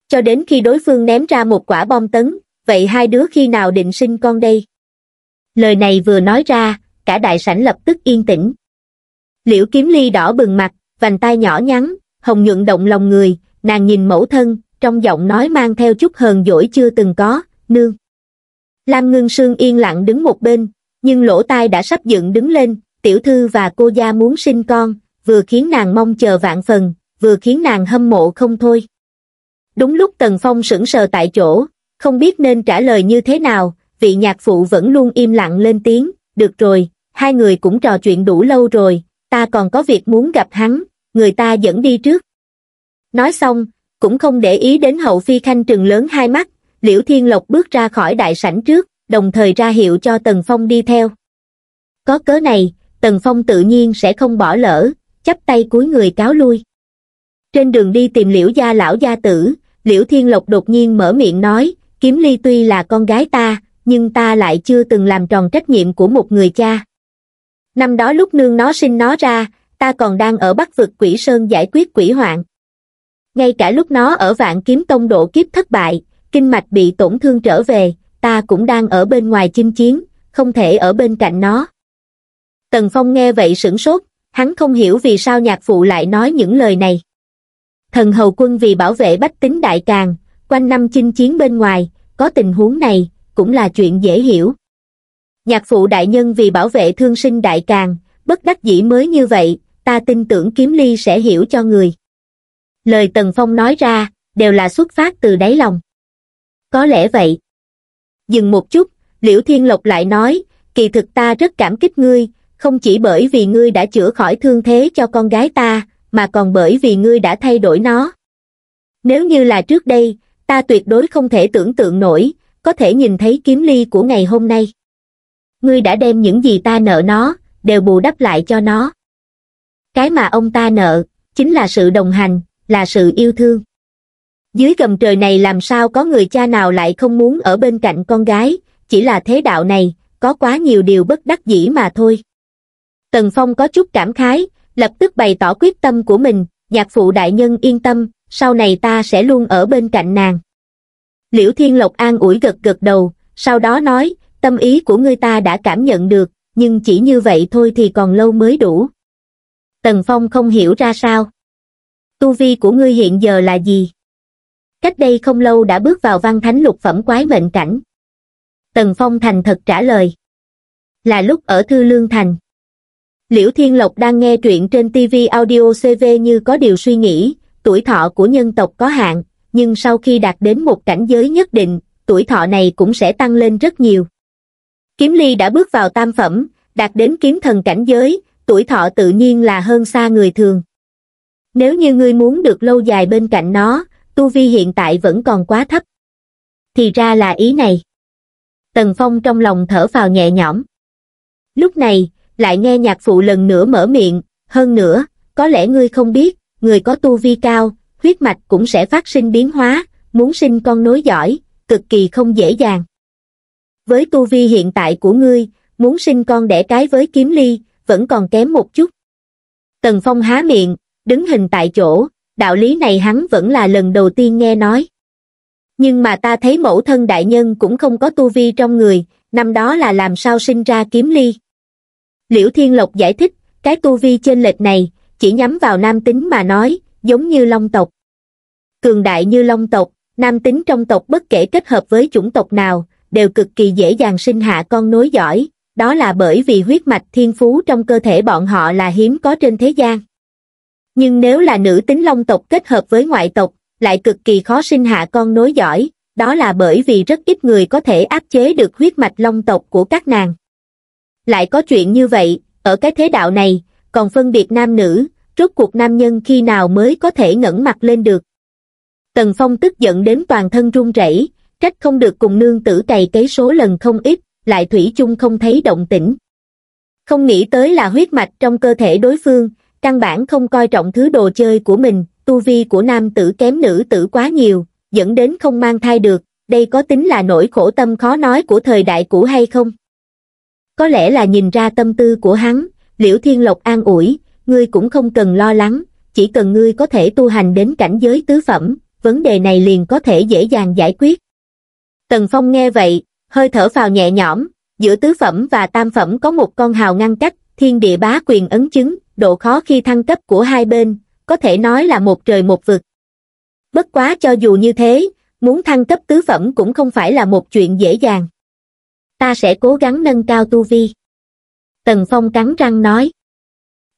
Cho đến khi đối phương ném ra một quả bom tấn, vậy hai đứa khi nào định sinh con đây? Lời này vừa nói ra, cả đại sảnh lập tức yên tĩnh. Liễu kiếm ly đỏ bừng mặt, vành tay nhỏ nhắn, hồng nhuận động lòng người, nàng nhìn mẫu thân, trong giọng nói mang theo chút hờn dỗi chưa từng có, nương. Lam ngưng sương yên lặng đứng một bên, nhưng lỗ tai đã sắp dựng đứng lên, tiểu thư và cô gia muốn sinh con, vừa khiến nàng mong chờ vạn phần, vừa khiến nàng hâm mộ không thôi. Đúng lúc Tần Phong sững sờ tại chỗ, không biết nên trả lời như thế nào, vị nhạc phụ vẫn luôn im lặng lên tiếng, được rồi, hai người cũng trò chuyện đủ lâu rồi, ta còn có việc muốn gặp hắn, người ta dẫn đi trước. Nói xong, cũng không để ý đến hậu phi khanh trừng lớn hai mắt, Liễu Thiên Lộc bước ra khỏi đại sảnh trước, đồng thời ra hiệu cho Tần Phong đi theo. Có cớ này, Tần Phong tự nhiên sẽ không bỏ lỡ, chắp tay cúi người cáo lui. Trên đường đi tìm Liễu gia lão gia tử, Liễu Thiên Lộc đột nhiên mở miệng nói, Kiếm Ly tuy là con gái ta, nhưng ta lại chưa từng làm tròn trách nhiệm của một người cha. Năm đó lúc nương nó sinh nó ra, ta còn đang ở bắc vực quỷ sơn giải quyết quỷ hoạn. Ngay cả lúc nó ở vạn kiếm tông độ kiếp thất bại, kinh mạch bị tổn thương trở về, ta cũng đang ở bên ngoài chinh chiến, không thể ở bên cạnh nó. Tần Phong nghe vậy sửng sốt, hắn không hiểu vì sao nhạc phụ lại nói những lời này. Thần hầu quân vì bảo vệ bách tính đại càng, quanh năm chinh chiến bên ngoài, có tình huống này, cũng là chuyện dễ hiểu. Nhạc phụ đại nhân vì bảo vệ thương sinh đại càng, bất đắc dĩ mới như vậy, ta tin tưởng kiếm ly sẽ hiểu cho người. Lời Tần Phong nói ra, đều là xuất phát từ đáy lòng. Có lẽ vậy. Dừng một chút, Liễu Thiên Lộc lại nói, kỳ thực ta rất cảm kích ngươi, không chỉ bởi vì ngươi đã chữa khỏi thương thế cho con gái ta mà còn bởi vì ngươi đã thay đổi nó nếu như là trước đây ta tuyệt đối không thể tưởng tượng nổi có thể nhìn thấy kiếm ly của ngày hôm nay ngươi đã đem những gì ta nợ nó đều bù đắp lại cho nó cái mà ông ta nợ chính là sự đồng hành là sự yêu thương dưới gầm trời này làm sao có người cha nào lại không muốn ở bên cạnh con gái chỉ là thế đạo này có quá nhiều điều bất đắc dĩ mà thôi Tần Phong có chút cảm khái, lập tức bày tỏ quyết tâm của mình, nhạc phụ đại nhân yên tâm, sau này ta sẽ luôn ở bên cạnh nàng. Liễu Thiên Lộc an ủi gật gật đầu, sau đó nói, tâm ý của ngươi ta đã cảm nhận được, nhưng chỉ như vậy thôi thì còn lâu mới đủ. Tần Phong không hiểu ra sao. Tu vi của ngươi hiện giờ là gì? Cách đây không lâu đã bước vào văn thánh lục phẩm quái mệnh cảnh. Tần Phong thành thật trả lời. Là lúc ở Thư Lương Thành. Liễu Thiên Lộc đang nghe truyện trên TV audio CV như có điều suy nghĩ, tuổi thọ của nhân tộc có hạn, nhưng sau khi đạt đến một cảnh giới nhất định, tuổi thọ này cũng sẽ tăng lên rất nhiều. Kiếm Ly đã bước vào tam phẩm, đạt đến kiếm thần cảnh giới, tuổi thọ tự nhiên là hơn xa người thường. Nếu như ngươi muốn được lâu dài bên cạnh nó, tu vi hiện tại vẫn còn quá thấp. Thì ra là ý này. Tần Phong trong lòng thở vào nhẹ nhõm. Lúc này, lại nghe nhạc phụ lần nữa mở miệng, hơn nữa, có lẽ ngươi không biết, người có tu vi cao, huyết mạch cũng sẽ phát sinh biến hóa, muốn sinh con nối giỏi, cực kỳ không dễ dàng. Với tu vi hiện tại của ngươi, muốn sinh con đẻ cái với kiếm ly, vẫn còn kém một chút. Tần Phong há miệng, đứng hình tại chỗ, đạo lý này hắn vẫn là lần đầu tiên nghe nói. Nhưng mà ta thấy mẫu thân đại nhân cũng không có tu vi trong người, năm đó là làm sao sinh ra kiếm ly liễu thiên lộc giải thích cái tu vi trên lệch này chỉ nhắm vào nam tính mà nói giống như long tộc cường đại như long tộc nam tính trong tộc bất kể kết hợp với chủng tộc nào đều cực kỳ dễ dàng sinh hạ con nối giỏi đó là bởi vì huyết mạch thiên phú trong cơ thể bọn họ là hiếm có trên thế gian nhưng nếu là nữ tính long tộc kết hợp với ngoại tộc lại cực kỳ khó sinh hạ con nối giỏi đó là bởi vì rất ít người có thể áp chế được huyết mạch long tộc của các nàng lại có chuyện như vậy, ở cái thế đạo này, còn phân biệt nam nữ, rốt cuộc nam nhân khi nào mới có thể ngẩng mặt lên được. Tần Phong tức giận đến toàn thân run rẩy, trách không được cùng nương tử cày cấy số lần không ít, lại thủy chung không thấy động tĩnh. Không nghĩ tới là huyết mạch trong cơ thể đối phương, căn bản không coi trọng thứ đồ chơi của mình, tu vi của nam tử kém nữ tử quá nhiều, dẫn đến không mang thai được, đây có tính là nỗi khổ tâm khó nói của thời đại cũ hay không? Có lẽ là nhìn ra tâm tư của hắn, Liễu Thiên Lộc an ủi, ngươi cũng không cần lo lắng, chỉ cần ngươi có thể tu hành đến cảnh giới tứ phẩm, vấn đề này liền có thể dễ dàng giải quyết. Tần Phong nghe vậy, hơi thở vào nhẹ nhõm, giữa tứ phẩm và tam phẩm có một con hào ngăn cách, thiên địa bá quyền ấn chứng, độ khó khi thăng cấp của hai bên, có thể nói là một trời một vực. Bất quá cho dù như thế, muốn thăng cấp tứ phẩm cũng không phải là một chuyện dễ dàng ta sẽ cố gắng nâng cao tu vi. Tần Phong cắn răng nói.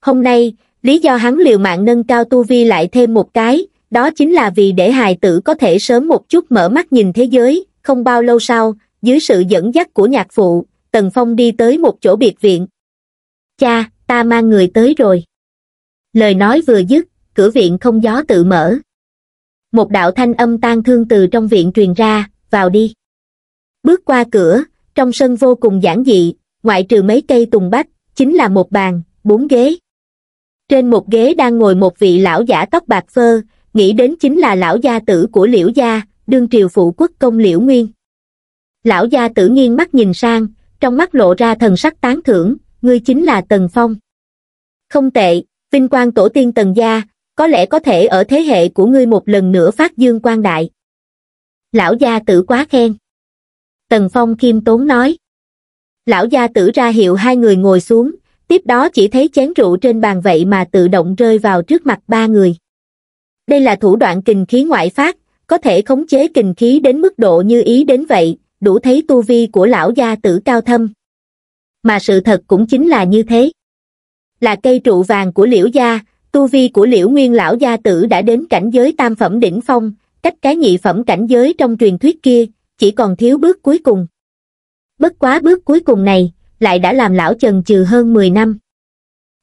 Hôm nay, lý do hắn liều mạng nâng cao tu vi lại thêm một cái, đó chính là vì để hài tử có thể sớm một chút mở mắt nhìn thế giới, không bao lâu sau, dưới sự dẫn dắt của nhạc phụ, Tần Phong đi tới một chỗ biệt viện. Cha, ta mang người tới rồi. Lời nói vừa dứt, cửa viện không gió tự mở. Một đạo thanh âm tan thương từ trong viện truyền ra, vào đi. Bước qua cửa, trong sân vô cùng giản dị, ngoại trừ mấy cây tùng bách, chính là một bàn, bốn ghế. Trên một ghế đang ngồi một vị lão giả tóc bạc phơ, nghĩ đến chính là lão gia tử của liễu gia, đương triều phụ quốc công liễu nguyên. Lão gia tử nghiêng mắt nhìn sang, trong mắt lộ ra thần sắc tán thưởng, ngươi chính là Tần Phong. Không tệ, vinh quang tổ tiên Tần gia, có lẽ có thể ở thế hệ của ngươi một lần nữa phát dương quang đại. Lão gia tử quá khen. Tần Phong Kim tốn nói. Lão gia tử ra hiệu hai người ngồi xuống, tiếp đó chỉ thấy chén rượu trên bàn vậy mà tự động rơi vào trước mặt ba người. Đây là thủ đoạn kình khí ngoại phát, có thể khống chế kình khí đến mức độ như ý đến vậy, đủ thấy tu vi của lão gia tử cao thâm. Mà sự thật cũng chính là như thế. Là cây trụ vàng của liễu gia, tu vi của liễu nguyên lão gia tử đã đến cảnh giới tam phẩm đỉnh phong, cách cái nhị phẩm cảnh giới trong truyền thuyết kia, chỉ còn thiếu bước cuối cùng bất quá bước cuối cùng này lại đã làm lão chần chừ hơn mười năm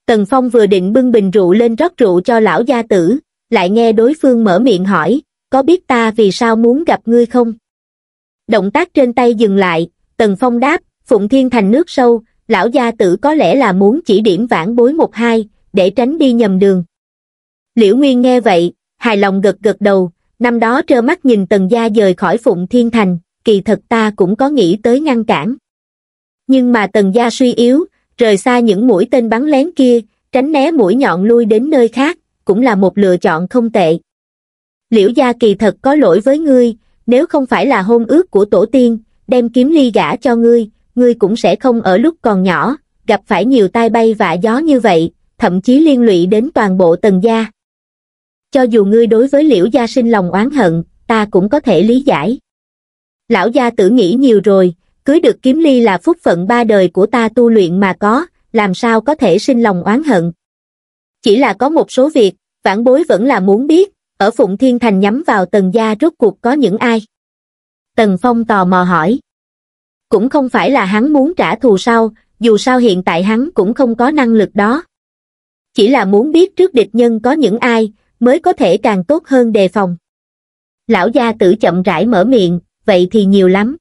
tần phong vừa định bưng bình rượu lên rót rượu cho lão gia tử lại nghe đối phương mở miệng hỏi có biết ta vì sao muốn gặp ngươi không động tác trên tay dừng lại tần phong đáp phụng thiên thành nước sâu lão gia tử có lẽ là muốn chỉ điểm vãn bối một hai để tránh đi nhầm đường liễu nguyên nghe vậy hài lòng gật gật đầu năm đó trơ mắt nhìn tần gia rời khỏi phụng thiên thành kỳ thật ta cũng có nghĩ tới ngăn cản nhưng mà tần gia suy yếu rời xa những mũi tên bắn lén kia tránh né mũi nhọn lui đến nơi khác cũng là một lựa chọn không tệ liễu gia kỳ thật có lỗi với ngươi nếu không phải là hôn ước của tổ tiên đem kiếm ly gả cho ngươi ngươi cũng sẽ không ở lúc còn nhỏ gặp phải nhiều tai bay vạ gió như vậy thậm chí liên lụy đến toàn bộ tần gia cho dù ngươi đối với liễu gia sinh lòng oán hận ta cũng có thể lý giải Lão gia tử nghĩ nhiều rồi, cưới được kiếm ly là phúc phận ba đời của ta tu luyện mà có, làm sao có thể sinh lòng oán hận. Chỉ là có một số việc, vãn bối vẫn là muốn biết, ở Phụng Thiên Thành nhắm vào tần gia rốt cuộc có những ai. Tần Phong tò mò hỏi. Cũng không phải là hắn muốn trả thù sau, dù sao hiện tại hắn cũng không có năng lực đó. Chỉ là muốn biết trước địch nhân có những ai, mới có thể càng tốt hơn đề phòng. Lão gia tử chậm rãi mở miệng, vậy thì nhiều lắm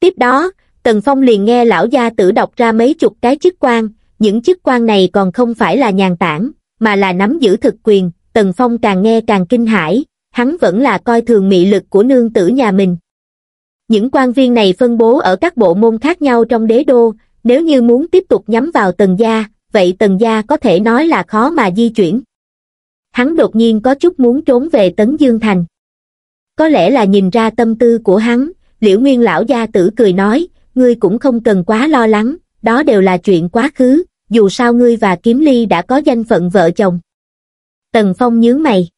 tiếp đó tần phong liền nghe lão gia tử đọc ra mấy chục cái chức quan những chức quan này còn không phải là nhàn tản mà là nắm giữ thực quyền tần phong càng nghe càng kinh hãi hắn vẫn là coi thường mị lực của nương tử nhà mình những quan viên này phân bố ở các bộ môn khác nhau trong đế đô nếu như muốn tiếp tục nhắm vào tần gia vậy tần gia có thể nói là khó mà di chuyển hắn đột nhiên có chút muốn trốn về tấn dương thành có lẽ là nhìn ra tâm tư của hắn liễu nguyên lão gia tử cười nói ngươi cũng không cần quá lo lắng đó đều là chuyện quá khứ dù sao ngươi và kiếm ly đã có danh phận vợ chồng tần phong nhớ mày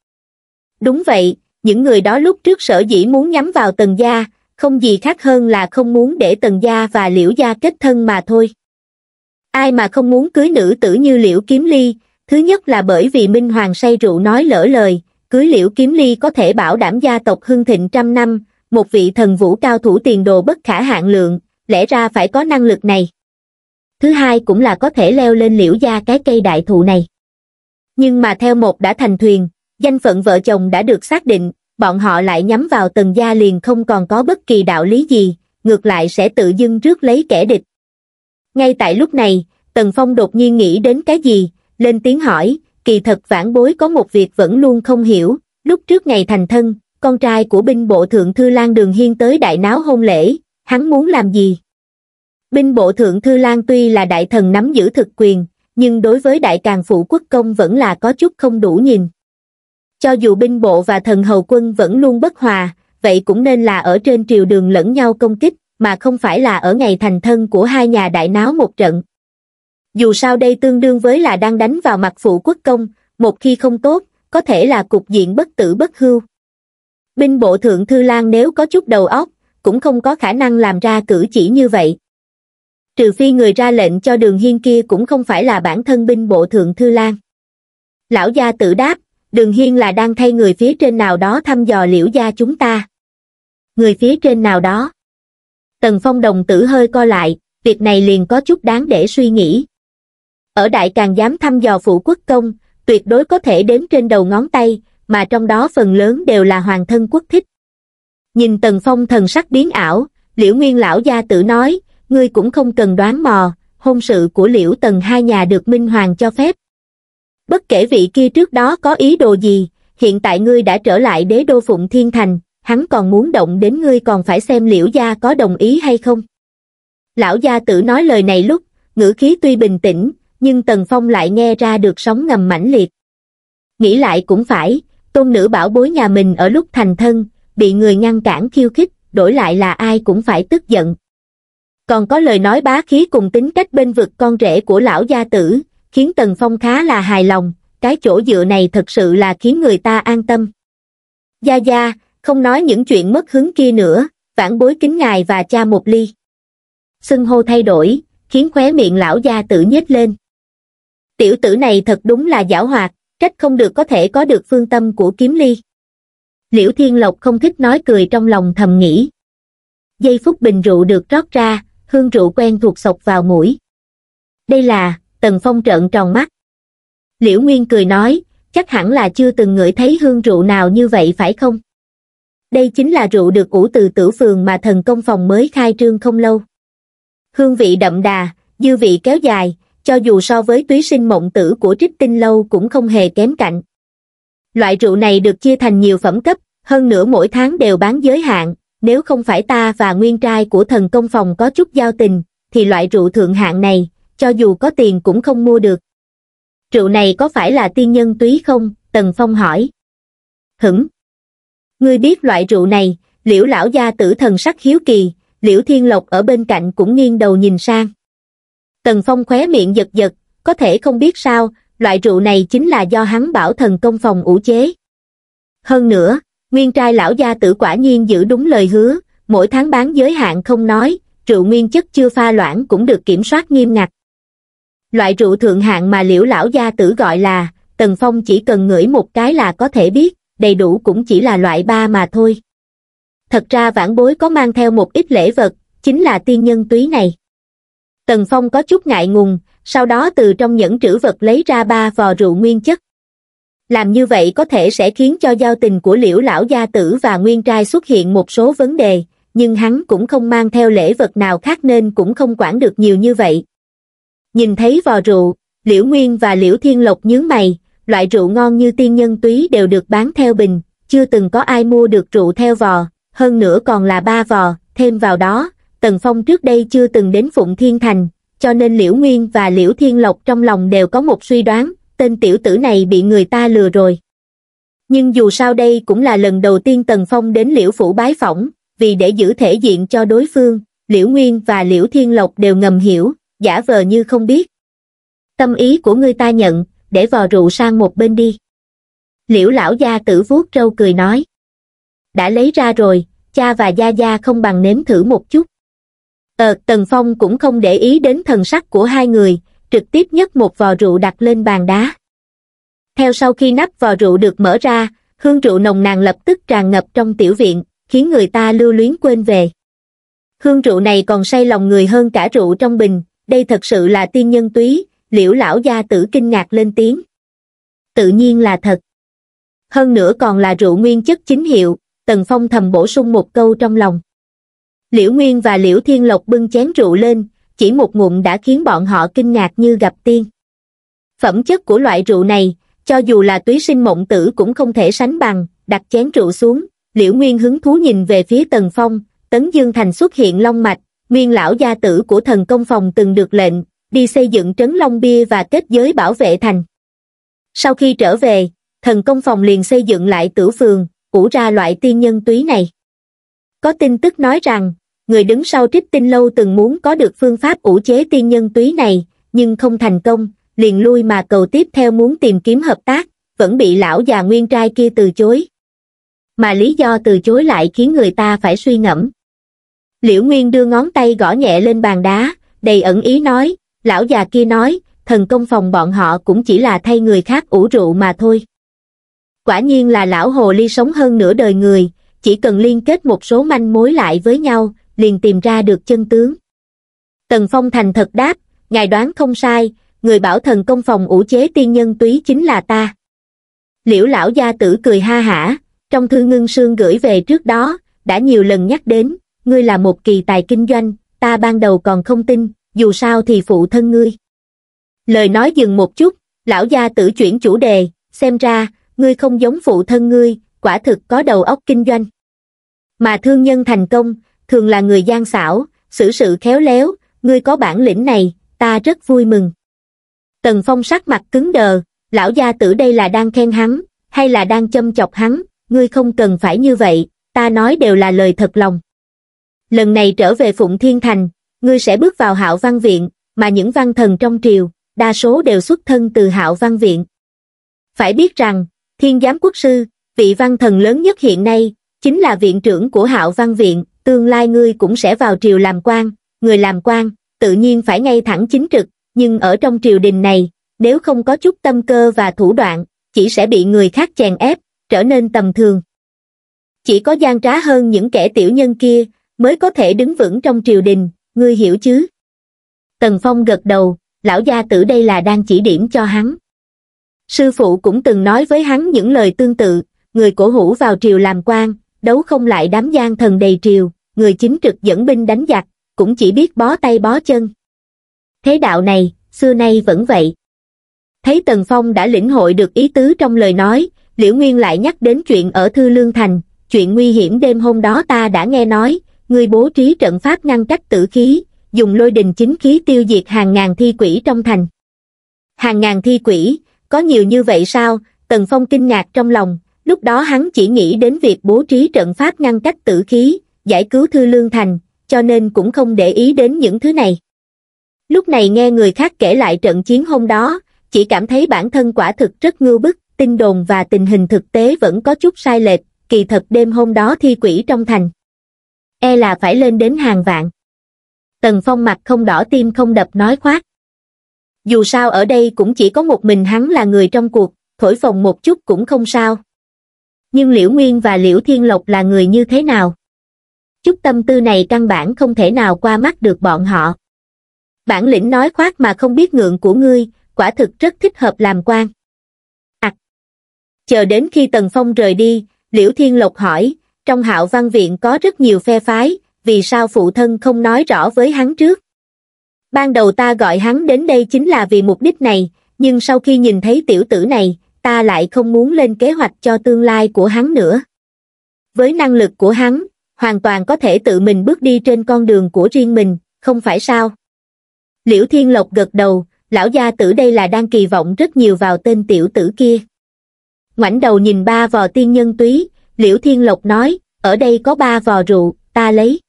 đúng vậy những người đó lúc trước sở dĩ muốn nhắm vào tần gia không gì khác hơn là không muốn để tần gia và liễu gia kết thân mà thôi ai mà không muốn cưới nữ tử như liễu kiếm ly thứ nhất là bởi vì minh hoàng say rượu nói lỡ lời cưới liễu kiếm ly có thể bảo đảm gia tộc hưng thịnh trăm năm, một vị thần vũ cao thủ tiền đồ bất khả hạn lượng, lẽ ra phải có năng lực này. Thứ hai cũng là có thể leo lên liễu gia cái cây đại thụ này. Nhưng mà theo một đã thành thuyền, danh phận vợ chồng đã được xác định, bọn họ lại nhắm vào tần gia liền không còn có bất kỳ đạo lý gì, ngược lại sẽ tự dưng trước lấy kẻ địch. Ngay tại lúc này, Tần Phong đột nhiên nghĩ đến cái gì, lên tiếng hỏi, kỳ thật vãn bối có một việc vẫn luôn không hiểu, lúc trước ngày thành thân, con trai của binh bộ thượng thư lang đường hiên tới đại náo hôn lễ, hắn muốn làm gì? Binh bộ thượng thư lang tuy là đại thần nắm giữ thực quyền, nhưng đối với đại càng phụ quốc công vẫn là có chút không đủ nhìn. Cho dù binh bộ và thần hầu quân vẫn luôn bất hòa, vậy cũng nên là ở trên triều đường lẫn nhau công kích, mà không phải là ở ngày thành thân của hai nhà đại náo một trận dù sao đây tương đương với là đang đánh vào mặt phụ quốc công, một khi không tốt, có thể là cục diện bất tử bất hưu. Binh bộ thượng thư lang nếu có chút đầu óc, cũng không có khả năng làm ra cử chỉ như vậy. Trừ phi người ra lệnh cho đường hiên kia cũng không phải là bản thân binh bộ thượng thư lang. Lão gia tự đáp, đường hiên là đang thay người phía trên nào đó thăm dò liễu gia chúng ta. Người phía trên nào đó. Tần phong đồng tử hơi co lại, việc này liền có chút đáng để suy nghĩ ở đại càng dám thăm dò phụ quốc công tuyệt đối có thể đếm trên đầu ngón tay mà trong đó phần lớn đều là hoàng thân quốc thích nhìn tần phong thần sắc biến ảo liễu nguyên lão gia tử nói ngươi cũng không cần đoán mò hôn sự của liễu tần hai nhà được minh hoàng cho phép bất kể vị kia trước đó có ý đồ gì hiện tại ngươi đã trở lại đế đô phụng thiên thành hắn còn muốn động đến ngươi còn phải xem liễu gia có đồng ý hay không lão gia tử nói lời này lúc ngữ khí tuy bình tĩnh nhưng tần phong lại nghe ra được sóng ngầm mãnh liệt nghĩ lại cũng phải tôn nữ bảo bối nhà mình ở lúc thành thân bị người ngăn cản khiêu khích đổi lại là ai cũng phải tức giận còn có lời nói bá khí cùng tính cách bên vực con rể của lão gia tử khiến tần phong khá là hài lòng cái chỗ dựa này thật sự là khiến người ta an tâm gia gia không nói những chuyện mất hứng kia nữa vãn bối kính ngài và cha một ly sưng hô thay đổi khiến khóe miệng lão gia tử nhếch lên tiểu tử này thật đúng là giảo hoạt, trách không được có thể có được phương tâm của kiếm ly. Liễu Thiên Lộc không thích nói cười trong lòng thầm nghĩ. Giây phút bình rượu được rót ra, hương rượu quen thuộc sộc vào mũi. Đây là, Tần Phong trợn tròn mắt. Liễu Nguyên cười nói, chắc hẳn là chưa từng ngửi thấy hương rượu nào như vậy phải không? Đây chính là rượu được ủ từ tử phường mà thần công phòng mới khai trương không lâu. Hương vị đậm đà, dư vị kéo dài, cho dù so với túy sinh mộng tử của trích tinh lâu cũng không hề kém cạnh loại rượu này được chia thành nhiều phẩm cấp hơn nữa mỗi tháng đều bán giới hạn nếu không phải ta và nguyên trai của thần công phòng có chút giao tình thì loại rượu thượng hạng này cho dù có tiền cũng không mua được rượu này có phải là tiên nhân túy không tần phong hỏi hửng ngươi biết loại rượu này liễu lão gia tử thần sắc hiếu kỳ liễu thiên lộc ở bên cạnh cũng nghiêng đầu nhìn sang Tần Phong khóe miệng giật giật, có thể không biết sao, loại rượu này chính là do hắn bảo thần công phòng ủ chế. Hơn nữa, nguyên trai lão gia tử quả nhiên giữ đúng lời hứa, mỗi tháng bán giới hạn không nói, rượu nguyên chất chưa pha loãng cũng được kiểm soát nghiêm ngặt. Loại rượu thượng hạng mà liễu lão gia tử gọi là, Tần Phong chỉ cần ngửi một cái là có thể biết, đầy đủ cũng chỉ là loại ba mà thôi. Thật ra vãn bối có mang theo một ít lễ vật, chính là tiên nhân túy này. Tần Phong có chút ngại ngùng, sau đó từ trong những trữ vật lấy ra ba vò rượu nguyên chất. Làm như vậy có thể sẽ khiến cho giao tình của liễu lão gia tử và nguyên trai xuất hiện một số vấn đề, nhưng hắn cũng không mang theo lễ vật nào khác nên cũng không quản được nhiều như vậy. Nhìn thấy vò rượu, liễu nguyên và liễu thiên lộc nhướng mày, loại rượu ngon như tiên nhân túy đều được bán theo bình, chưa từng có ai mua được rượu theo vò, hơn nữa còn là ba vò, thêm vào đó, Tần Phong trước đây chưa từng đến Phụng Thiên Thành, cho nên Liễu Nguyên và Liễu Thiên Lộc trong lòng đều có một suy đoán, tên tiểu tử này bị người ta lừa rồi. Nhưng dù sao đây cũng là lần đầu tiên Tần Phong đến Liễu Phủ bái phỏng, vì để giữ thể diện cho đối phương, Liễu Nguyên và Liễu Thiên Lộc đều ngầm hiểu, giả vờ như không biết. Tâm ý của người ta nhận, để vò rượu sang một bên đi. Liễu lão gia tử vuốt râu cười nói. Đã lấy ra rồi, cha và gia gia không bằng nếm thử một chút. Ờ, Tần Phong cũng không để ý đến thần sắc của hai người, trực tiếp nhấc một vò rượu đặt lên bàn đá. Theo sau khi nắp vò rượu được mở ra, hương rượu nồng nàn lập tức tràn ngập trong tiểu viện, khiến người ta lưu luyến quên về. Hương rượu này còn say lòng người hơn cả rượu trong bình, đây thật sự là tiên nhân túy, liễu lão gia tử kinh ngạc lên tiếng. Tự nhiên là thật. Hơn nữa còn là rượu nguyên chất chính hiệu, Tần Phong thầm bổ sung một câu trong lòng liễu nguyên và liễu thiên lộc bưng chén rượu lên chỉ một ngụm đã khiến bọn họ kinh ngạc như gặp tiên phẩm chất của loại rượu này cho dù là túy sinh mộng tử cũng không thể sánh bằng đặt chén rượu xuống liễu nguyên hứng thú nhìn về phía tần phong tấn dương thành xuất hiện long mạch nguyên lão gia tử của thần công phòng từng được lệnh đi xây dựng trấn long bia và kết giới bảo vệ thành sau khi trở về thần công phòng liền xây dựng lại tử phường ủ ra loại tiên nhân túy này có tin tức nói rằng người đứng sau trích tinh lâu từng muốn có được phương pháp ủ chế tiên nhân túy này, nhưng không thành công, liền lui mà cầu tiếp theo muốn tìm kiếm hợp tác, vẫn bị lão già nguyên trai kia từ chối. Mà lý do từ chối lại khiến người ta phải suy ngẫm. Liễu Nguyên đưa ngón tay gõ nhẹ lên bàn đá, đầy ẩn ý nói, lão già kia nói, thần công phòng bọn họ cũng chỉ là thay người khác ủ rượu mà thôi. Quả nhiên là lão hồ ly sống hơn nửa đời người, chỉ cần liên kết một số manh mối lại với nhau, liền tìm ra được chân tướng. Tần Phong thành thật đáp, ngài đoán không sai, người bảo thần công phòng ủ chế tiên nhân túy chính là ta. Liễu lão gia tử cười ha hả, trong thư ngưng sương gửi về trước đó, đã nhiều lần nhắc đến, ngươi là một kỳ tài kinh doanh, ta ban đầu còn không tin, dù sao thì phụ thân ngươi. Lời nói dừng một chút, lão gia tử chuyển chủ đề, xem ra, ngươi không giống phụ thân ngươi, quả thực có đầu óc kinh doanh. Mà thương nhân thành công, thường là người gian xảo, xử sự khéo léo, ngươi có bản lĩnh này, ta rất vui mừng. Tần Phong sắc mặt cứng đờ, lão gia tử đây là đang khen hắn, hay là đang châm chọc hắn, ngươi không cần phải như vậy, ta nói đều là lời thật lòng. Lần này trở về Phụng Thiên Thành, ngươi sẽ bước vào hạo văn viện, mà những văn thần trong triều, đa số đều xuất thân từ hạo văn viện. Phải biết rằng, thiên giám quốc sư, vị văn thần lớn nhất hiện nay, chính là viện trưởng của hạo văn viện, tương lai ngươi cũng sẽ vào triều làm quan, người làm quan, tự nhiên phải ngay thẳng chính trực, nhưng ở trong triều đình này, nếu không có chút tâm cơ và thủ đoạn, chỉ sẽ bị người khác chèn ép, trở nên tầm thường. Chỉ có gian trá hơn những kẻ tiểu nhân kia, mới có thể đứng vững trong triều đình, ngươi hiểu chứ? Tần Phong gật đầu, lão gia tử đây là đang chỉ điểm cho hắn. Sư phụ cũng từng nói với hắn những lời tương tự, người cổ hủ vào triều làm quan, đấu không lại đám gian thần đầy triều, người chính trực dẫn binh đánh giặc, cũng chỉ biết bó tay bó chân. Thế đạo này, xưa nay vẫn vậy. Thấy Tần Phong đã lĩnh hội được ý tứ trong lời nói, Liễu Nguyên lại nhắc đến chuyện ở Thư Lương Thành, chuyện nguy hiểm đêm hôm đó ta đã nghe nói, người bố trí trận pháp ngăn cách tử khí, dùng lôi đình chính khí tiêu diệt hàng ngàn thi quỷ trong thành. Hàng ngàn thi quỷ, có nhiều như vậy sao? Tần Phong kinh ngạc trong lòng, lúc đó hắn chỉ nghĩ đến việc bố trí trận pháp ngăn cách tử khí giải cứu thư lương thành cho nên cũng không để ý đến những thứ này lúc này nghe người khác kể lại trận chiến hôm đó chỉ cảm thấy bản thân quả thực rất ngưu bức tin đồn và tình hình thực tế vẫn có chút sai lệch kỳ thật đêm hôm đó thi quỷ trong thành e là phải lên đến hàng vạn tần phong mặt không đỏ tim không đập nói khoát, dù sao ở đây cũng chỉ có một mình hắn là người trong cuộc thổi phồng một chút cũng không sao nhưng liễu nguyên và liễu thiên lộc là người như thế nào chút tâm tư này căn bản không thể nào qua mắt được bọn họ bản lĩnh nói khoác mà không biết ngượng của ngươi quả thực rất thích hợp làm quan à, chờ đến khi tần phong rời đi liễu thiên lộc hỏi trong hạo văn viện có rất nhiều phe phái vì sao phụ thân không nói rõ với hắn trước ban đầu ta gọi hắn đến đây chính là vì mục đích này nhưng sau khi nhìn thấy tiểu tử này ta lại không muốn lên kế hoạch cho tương lai của hắn nữa với năng lực của hắn hoàn toàn có thể tự mình bước đi trên con đường của riêng mình không phải sao liễu thiên lộc gật đầu lão gia tử đây là đang kỳ vọng rất nhiều vào tên tiểu tử kia ngoảnh đầu nhìn ba vò tiên nhân túy liễu thiên lộc nói ở đây có ba vò rượu ta lấy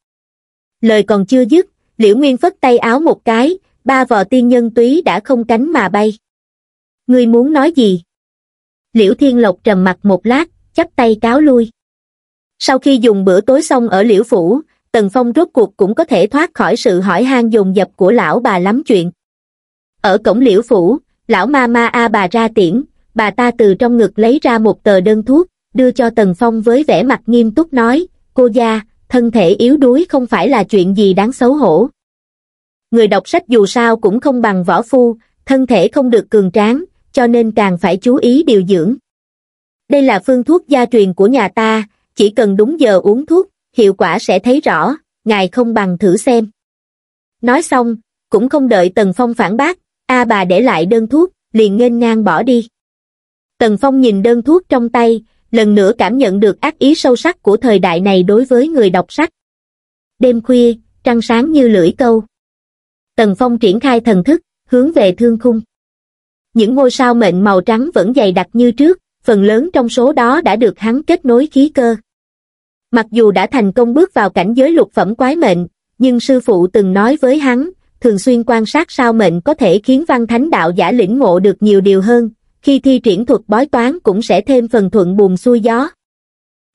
lời còn chưa dứt liễu nguyên phất tay áo một cái ba vò tiên nhân túy đã không cánh mà bay ngươi muốn nói gì liễu thiên lộc trầm mặt một lát chắp tay cáo lui sau khi dùng bữa tối xong ở liễu phủ tần phong rốt cuộc cũng có thể thoát khỏi sự hỏi han dồn dập của lão bà lắm chuyện ở cổng liễu phủ lão ma ma a bà ra tiễn bà ta từ trong ngực lấy ra một tờ đơn thuốc đưa cho tần phong với vẻ mặt nghiêm túc nói cô gia thân thể yếu đuối không phải là chuyện gì đáng xấu hổ người đọc sách dù sao cũng không bằng võ phu thân thể không được cường tráng cho nên càng phải chú ý điều dưỡng. Đây là phương thuốc gia truyền của nhà ta, chỉ cần đúng giờ uống thuốc, hiệu quả sẽ thấy rõ, ngài không bằng thử xem. Nói xong, cũng không đợi Tần Phong phản bác, A bà để lại đơn thuốc, liền nghênh ngang bỏ đi. Tần Phong nhìn đơn thuốc trong tay, lần nữa cảm nhận được ác ý sâu sắc của thời đại này đối với người đọc sách. Đêm khuya, trăng sáng như lưỡi câu. Tần Phong triển khai thần thức, hướng về thương khung những ngôi sao mệnh màu trắng vẫn dày đặc như trước, phần lớn trong số đó đã được hắn kết nối khí cơ. Mặc dù đã thành công bước vào cảnh giới lục phẩm quái mệnh, nhưng sư phụ từng nói với hắn, thường xuyên quan sát sao mệnh có thể khiến văn thánh đạo giả lĩnh ngộ được nhiều điều hơn, khi thi triển thuật bói toán cũng sẽ thêm phần thuận buồm xuôi gió.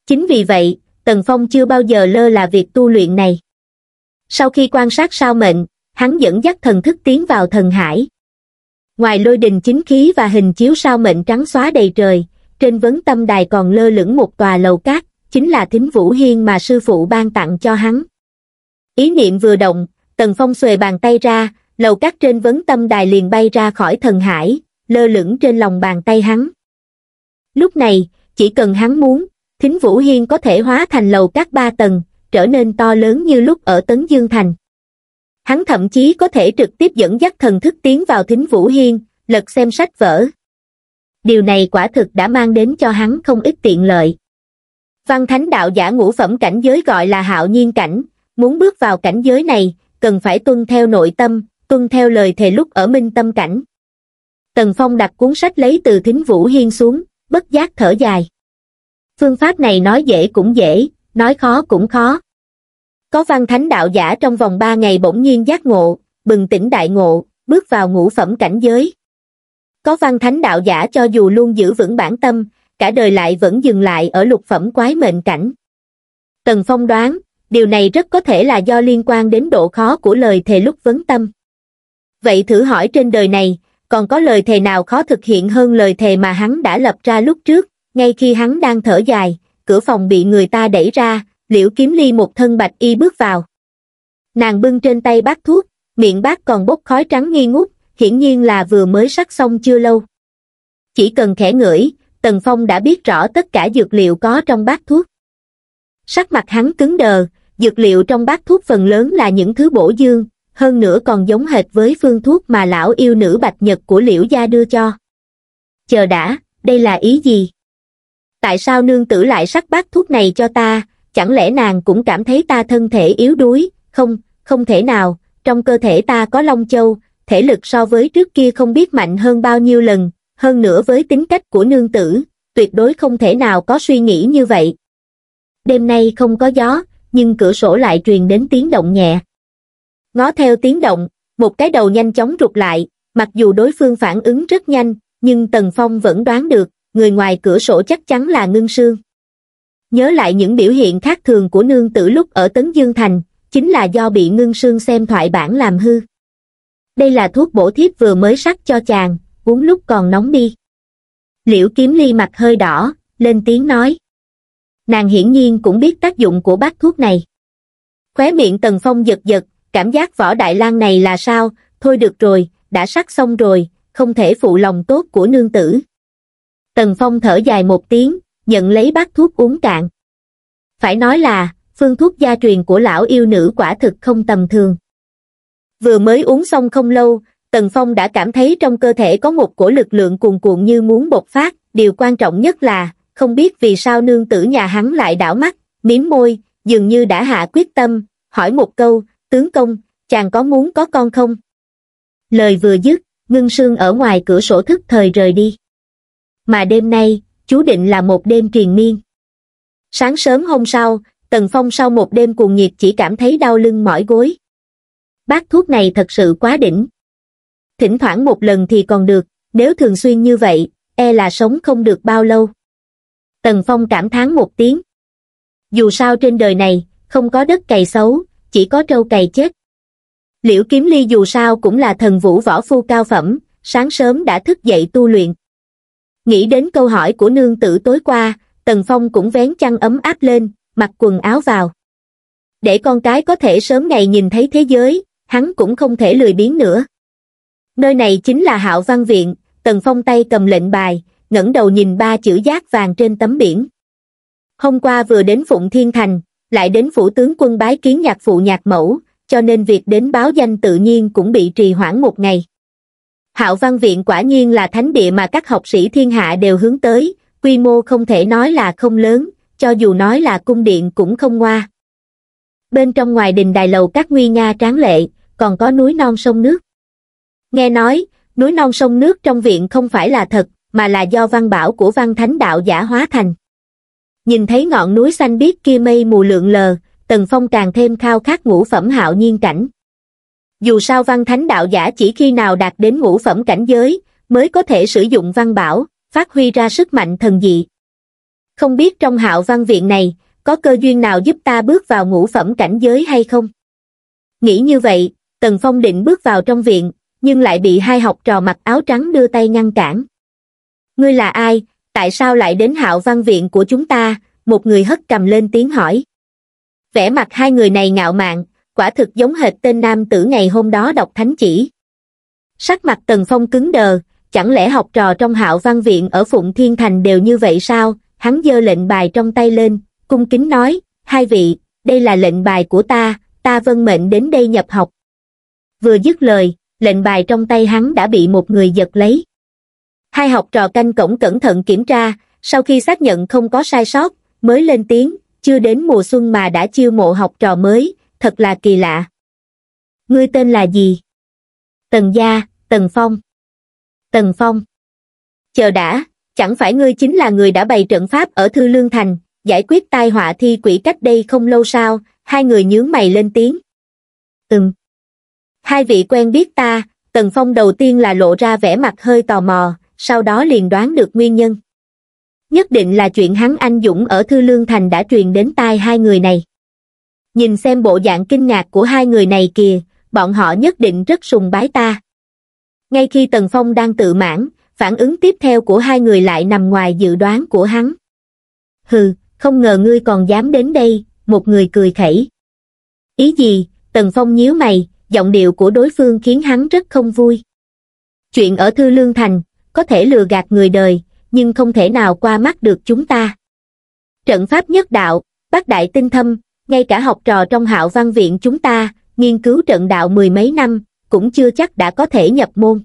Chính vì vậy, Tần Phong chưa bao giờ lơ là việc tu luyện này. Sau khi quan sát sao mệnh, hắn dẫn dắt thần thức tiến vào thần hải, ngoài lôi đình chính khí và hình chiếu sao mệnh trắng xóa đầy trời, trên vấn tâm đài còn lơ lửng một tòa lầu cát, chính là thính vũ hiên mà sư phụ ban tặng cho hắn. Ý niệm vừa động, Tần Phong xuề bàn tay ra, lầu cát trên vấn tâm đài liền bay ra khỏi thần hải, lơ lửng trên lòng bàn tay hắn. Lúc này, chỉ cần hắn muốn, thính vũ hiên có thể hóa thành lầu cát ba tầng, trở nên to lớn như lúc ở Tấn Dương Thành hắn thậm chí có thể trực tiếp dẫn dắt thần thức tiến vào thính Vũ Hiên, lật xem sách vở. Điều này quả thực đã mang đến cho hắn không ít tiện lợi. Văn thánh đạo giả ngũ phẩm cảnh giới gọi là hạo nhiên cảnh, muốn bước vào cảnh giới này, cần phải tuân theo nội tâm, tuân theo lời thề lúc ở minh tâm cảnh. Tần Phong đặt cuốn sách lấy từ thính Vũ Hiên xuống, bất giác thở dài. Phương pháp này nói dễ cũng dễ, nói khó cũng khó. Có văn thánh đạo giả trong vòng ba ngày bỗng nhiên giác ngộ, bừng tỉnh đại ngộ, bước vào ngũ phẩm cảnh giới. Có văn thánh đạo giả cho dù luôn giữ vững bản tâm, cả đời lại vẫn dừng lại ở lục phẩm quái mệnh cảnh. Tần Phong đoán, điều này rất có thể là do liên quan đến độ khó của lời thề lúc vấn tâm. Vậy thử hỏi trên đời này, còn có lời thề nào khó thực hiện hơn lời thề mà hắn đã lập ra lúc trước, ngay khi hắn đang thở dài, cửa phòng bị người ta đẩy ra, liễu kiếm ly một thân bạch y bước vào. Nàng bưng trên tay bát thuốc, miệng bát còn bốc khói trắng nghi ngút, hiển nhiên là vừa mới sắc xong chưa lâu. Chỉ cần khẽ ngửi, Tần Phong đã biết rõ tất cả dược liệu có trong bát thuốc. Sắc mặt hắn cứng đờ, dược liệu trong bát thuốc phần lớn là những thứ bổ dương, hơn nữa còn giống hệt với phương thuốc mà lão yêu nữ bạch nhật của liễu gia đưa cho. Chờ đã, đây là ý gì? Tại sao nương tử lại sắc bát thuốc này cho ta, chẳng lẽ nàng cũng cảm thấy ta thân thể yếu đuối, không, không thể nào, trong cơ thể ta có Long Châu, thể lực so với trước kia không biết mạnh hơn bao nhiêu lần, hơn nữa với tính cách của nương tử, tuyệt đối không thể nào có suy nghĩ như vậy. Đêm nay không có gió, nhưng cửa sổ lại truyền đến tiếng động nhẹ. Ngó theo tiếng động, một cái đầu nhanh chóng rụt lại, mặc dù đối phương phản ứng rất nhanh, nhưng Tần Phong vẫn đoán được, người ngoài cửa sổ chắc chắn là ngưng Sương nhớ lại những biểu hiện khác thường của nương tử lúc ở Tấn Dương Thành, chính là do bị ngưng sương xem thoại bản làm hư. Đây là thuốc bổ thiếp vừa mới sắc cho chàng, uống lúc còn nóng đi. Liễu kiếm ly mặt hơi đỏ, lên tiếng nói. Nàng hiển nhiên cũng biết tác dụng của bát thuốc này. Khóe miệng Tần Phong giật giật, cảm giác võ đại lang này là sao, thôi được rồi, đã sắc xong rồi, không thể phụ lòng tốt của nương tử. Tần Phong thở dài một tiếng, nhận lấy bát thuốc uống cạn. Phải nói là, phương thuốc gia truyền của lão yêu nữ quả thực không tầm thường. Vừa mới uống xong không lâu, Tần Phong đã cảm thấy trong cơ thể có một cổ lực lượng cuồn cuộn như muốn bộc phát, điều quan trọng nhất là, không biết vì sao nương tử nhà hắn lại đảo mắt, miếm môi, dường như đã hạ quyết tâm, hỏi một câu, tướng công, chàng có muốn có con không? Lời vừa dứt, ngưng sương ở ngoài cửa sổ thức thời rời đi. Mà đêm nay, chú định là một đêm triền miên sáng sớm hôm sau tần phong sau một đêm cuồng nhiệt chỉ cảm thấy đau lưng mỏi gối bác thuốc này thật sự quá đỉnh thỉnh thoảng một lần thì còn được nếu thường xuyên như vậy e là sống không được bao lâu tần phong cảm thán một tiếng dù sao trên đời này không có đất cày xấu chỉ có trâu cày chết liễu kiếm ly dù sao cũng là thần vũ võ phu cao phẩm sáng sớm đã thức dậy tu luyện nghĩ đến câu hỏi của nương tử tối qua tần phong cũng vén chăn ấm áp lên mặc quần áo vào để con cái có thể sớm ngày nhìn thấy thế giới hắn cũng không thể lười biếng nữa nơi này chính là hạo văn viện tần phong tay cầm lệnh bài ngẩng đầu nhìn ba chữ giác vàng trên tấm biển hôm qua vừa đến phụng thiên thành lại đến phủ tướng quân bái kiến nhạc phụ nhạc mẫu cho nên việc đến báo danh tự nhiên cũng bị trì hoãn một ngày hạo văn viện quả nhiên là thánh địa mà các học sĩ thiên hạ đều hướng tới, quy mô không thể nói là không lớn, cho dù nói là cung điện cũng không ngoa. Bên trong ngoài đình đài lầu các nguy nga tráng lệ, còn có núi non sông nước. Nghe nói, núi non sông nước trong viện không phải là thật, mà là do văn bảo của văn thánh đạo giả hóa thành. Nhìn thấy ngọn núi xanh biếc kia mây mù lượn lờ, Tần Phong càng thêm khao khát ngũ phẩm hạo nhiên cảnh dù sao văn thánh đạo giả chỉ khi nào đạt đến ngũ phẩm cảnh giới, mới có thể sử dụng văn bảo, phát huy ra sức mạnh thần dị. Không biết trong hạo văn viện này, có cơ duyên nào giúp ta bước vào ngũ phẩm cảnh giới hay không? Nghĩ như vậy, Tần Phong định bước vào trong viện, nhưng lại bị hai học trò mặc áo trắng đưa tay ngăn cản. Ngươi là ai, tại sao lại đến hạo văn viện của chúng ta? Một người hất cầm lên tiếng hỏi. Vẻ mặt hai người này ngạo mạn, quả thực giống hệt tên nam tử ngày hôm đó đọc thánh chỉ sắc mặt tần phong cứng đờ chẳng lẽ học trò trong hạo văn viện ở phụng thiên thành đều như vậy sao hắn giơ lệnh bài trong tay lên cung kính nói hai vị đây là lệnh bài của ta ta vân mệnh đến đây nhập học vừa dứt lời lệnh bài trong tay hắn đã bị một người giật lấy hai học trò canh cổng cẩn thận kiểm tra sau khi xác nhận không có sai sót mới lên tiếng chưa đến mùa xuân mà đã chiêu mộ học trò mới thật là kỳ lạ. Ngươi tên là gì? Tần gia, Tần Phong. Tần Phong. Chờ đã, chẳng phải ngươi chính là người đã bày trận pháp ở Thư Lương Thành, giải quyết tai họa thi quỷ cách đây không lâu sao, hai người nhướng mày lên tiếng. Ừm. Hai vị quen biết ta, Tần Phong đầu tiên là lộ ra vẻ mặt hơi tò mò, sau đó liền đoán được nguyên nhân. Nhất định là chuyện hắn anh Dũng ở Thư Lương Thành đã truyền đến tai hai người này nhìn xem bộ dạng kinh ngạc của hai người này kìa, bọn họ nhất định rất sùng bái ta. Ngay khi Tần Phong đang tự mãn, phản ứng tiếp theo của hai người lại nằm ngoài dự đoán của hắn. Hừ, không ngờ ngươi còn dám đến đây, một người cười khẩy. Ý gì, Tần Phong nhíu mày, giọng điệu của đối phương khiến hắn rất không vui. Chuyện ở Thư Lương Thành, có thể lừa gạt người đời, nhưng không thể nào qua mắt được chúng ta. Trận pháp nhất đạo, bác đại tinh thâm, ngay cả học trò trong hạo văn viện chúng ta, nghiên cứu trận đạo mười mấy năm, cũng chưa chắc đã có thể nhập môn.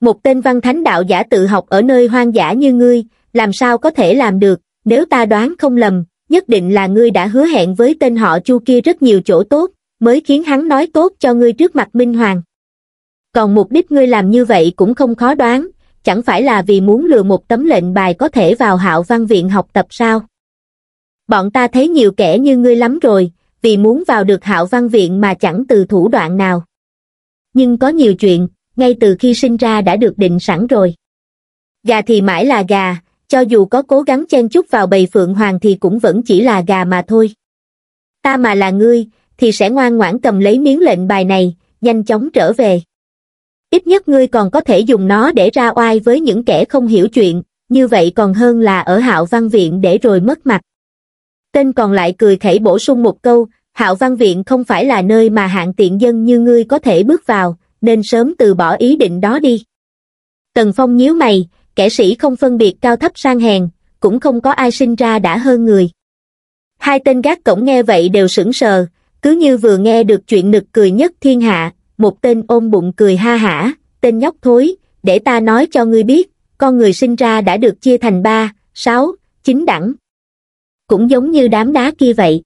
Một tên văn thánh đạo giả tự học ở nơi hoang dã như ngươi, làm sao có thể làm được, nếu ta đoán không lầm, nhất định là ngươi đã hứa hẹn với tên họ chu kia rất nhiều chỗ tốt, mới khiến hắn nói tốt cho ngươi trước mặt Minh Hoàng. Còn mục đích ngươi làm như vậy cũng không khó đoán, chẳng phải là vì muốn lừa một tấm lệnh bài có thể vào hạo văn viện học tập sao? bọn ta thấy nhiều kẻ như ngươi lắm rồi, vì muốn vào được hạo văn viện mà chẳng từ thủ đoạn nào. Nhưng có nhiều chuyện, ngay từ khi sinh ra đã được định sẵn rồi. Gà thì mãi là gà, cho dù có cố gắng chen chút vào bầy phượng hoàng thì cũng vẫn chỉ là gà mà thôi. Ta mà là ngươi, thì sẽ ngoan ngoãn cầm lấy miếng lệnh bài này, nhanh chóng trở về. Ít nhất ngươi còn có thể dùng nó để ra oai với những kẻ không hiểu chuyện, như vậy còn hơn là ở hạo văn viện để rồi mất mặt. Tên còn lại cười khẩy bổ sung một câu, Hạo Văn Viện không phải là nơi mà hạng tiện dân như ngươi có thể bước vào, nên sớm từ bỏ ý định đó đi. Tần Phong nhíu mày, kẻ sĩ không phân biệt cao thấp sang hèn, cũng không có ai sinh ra đã hơn người. Hai tên gác cổng nghe vậy đều sững sờ, cứ như vừa nghe được chuyện nực cười nhất thiên hạ, một tên ôm bụng cười ha hả, tên nhóc thối, để ta nói cho ngươi biết, con người sinh ra đã được chia thành ba, sáu, chín đẳng cũng giống như đám đá kia vậy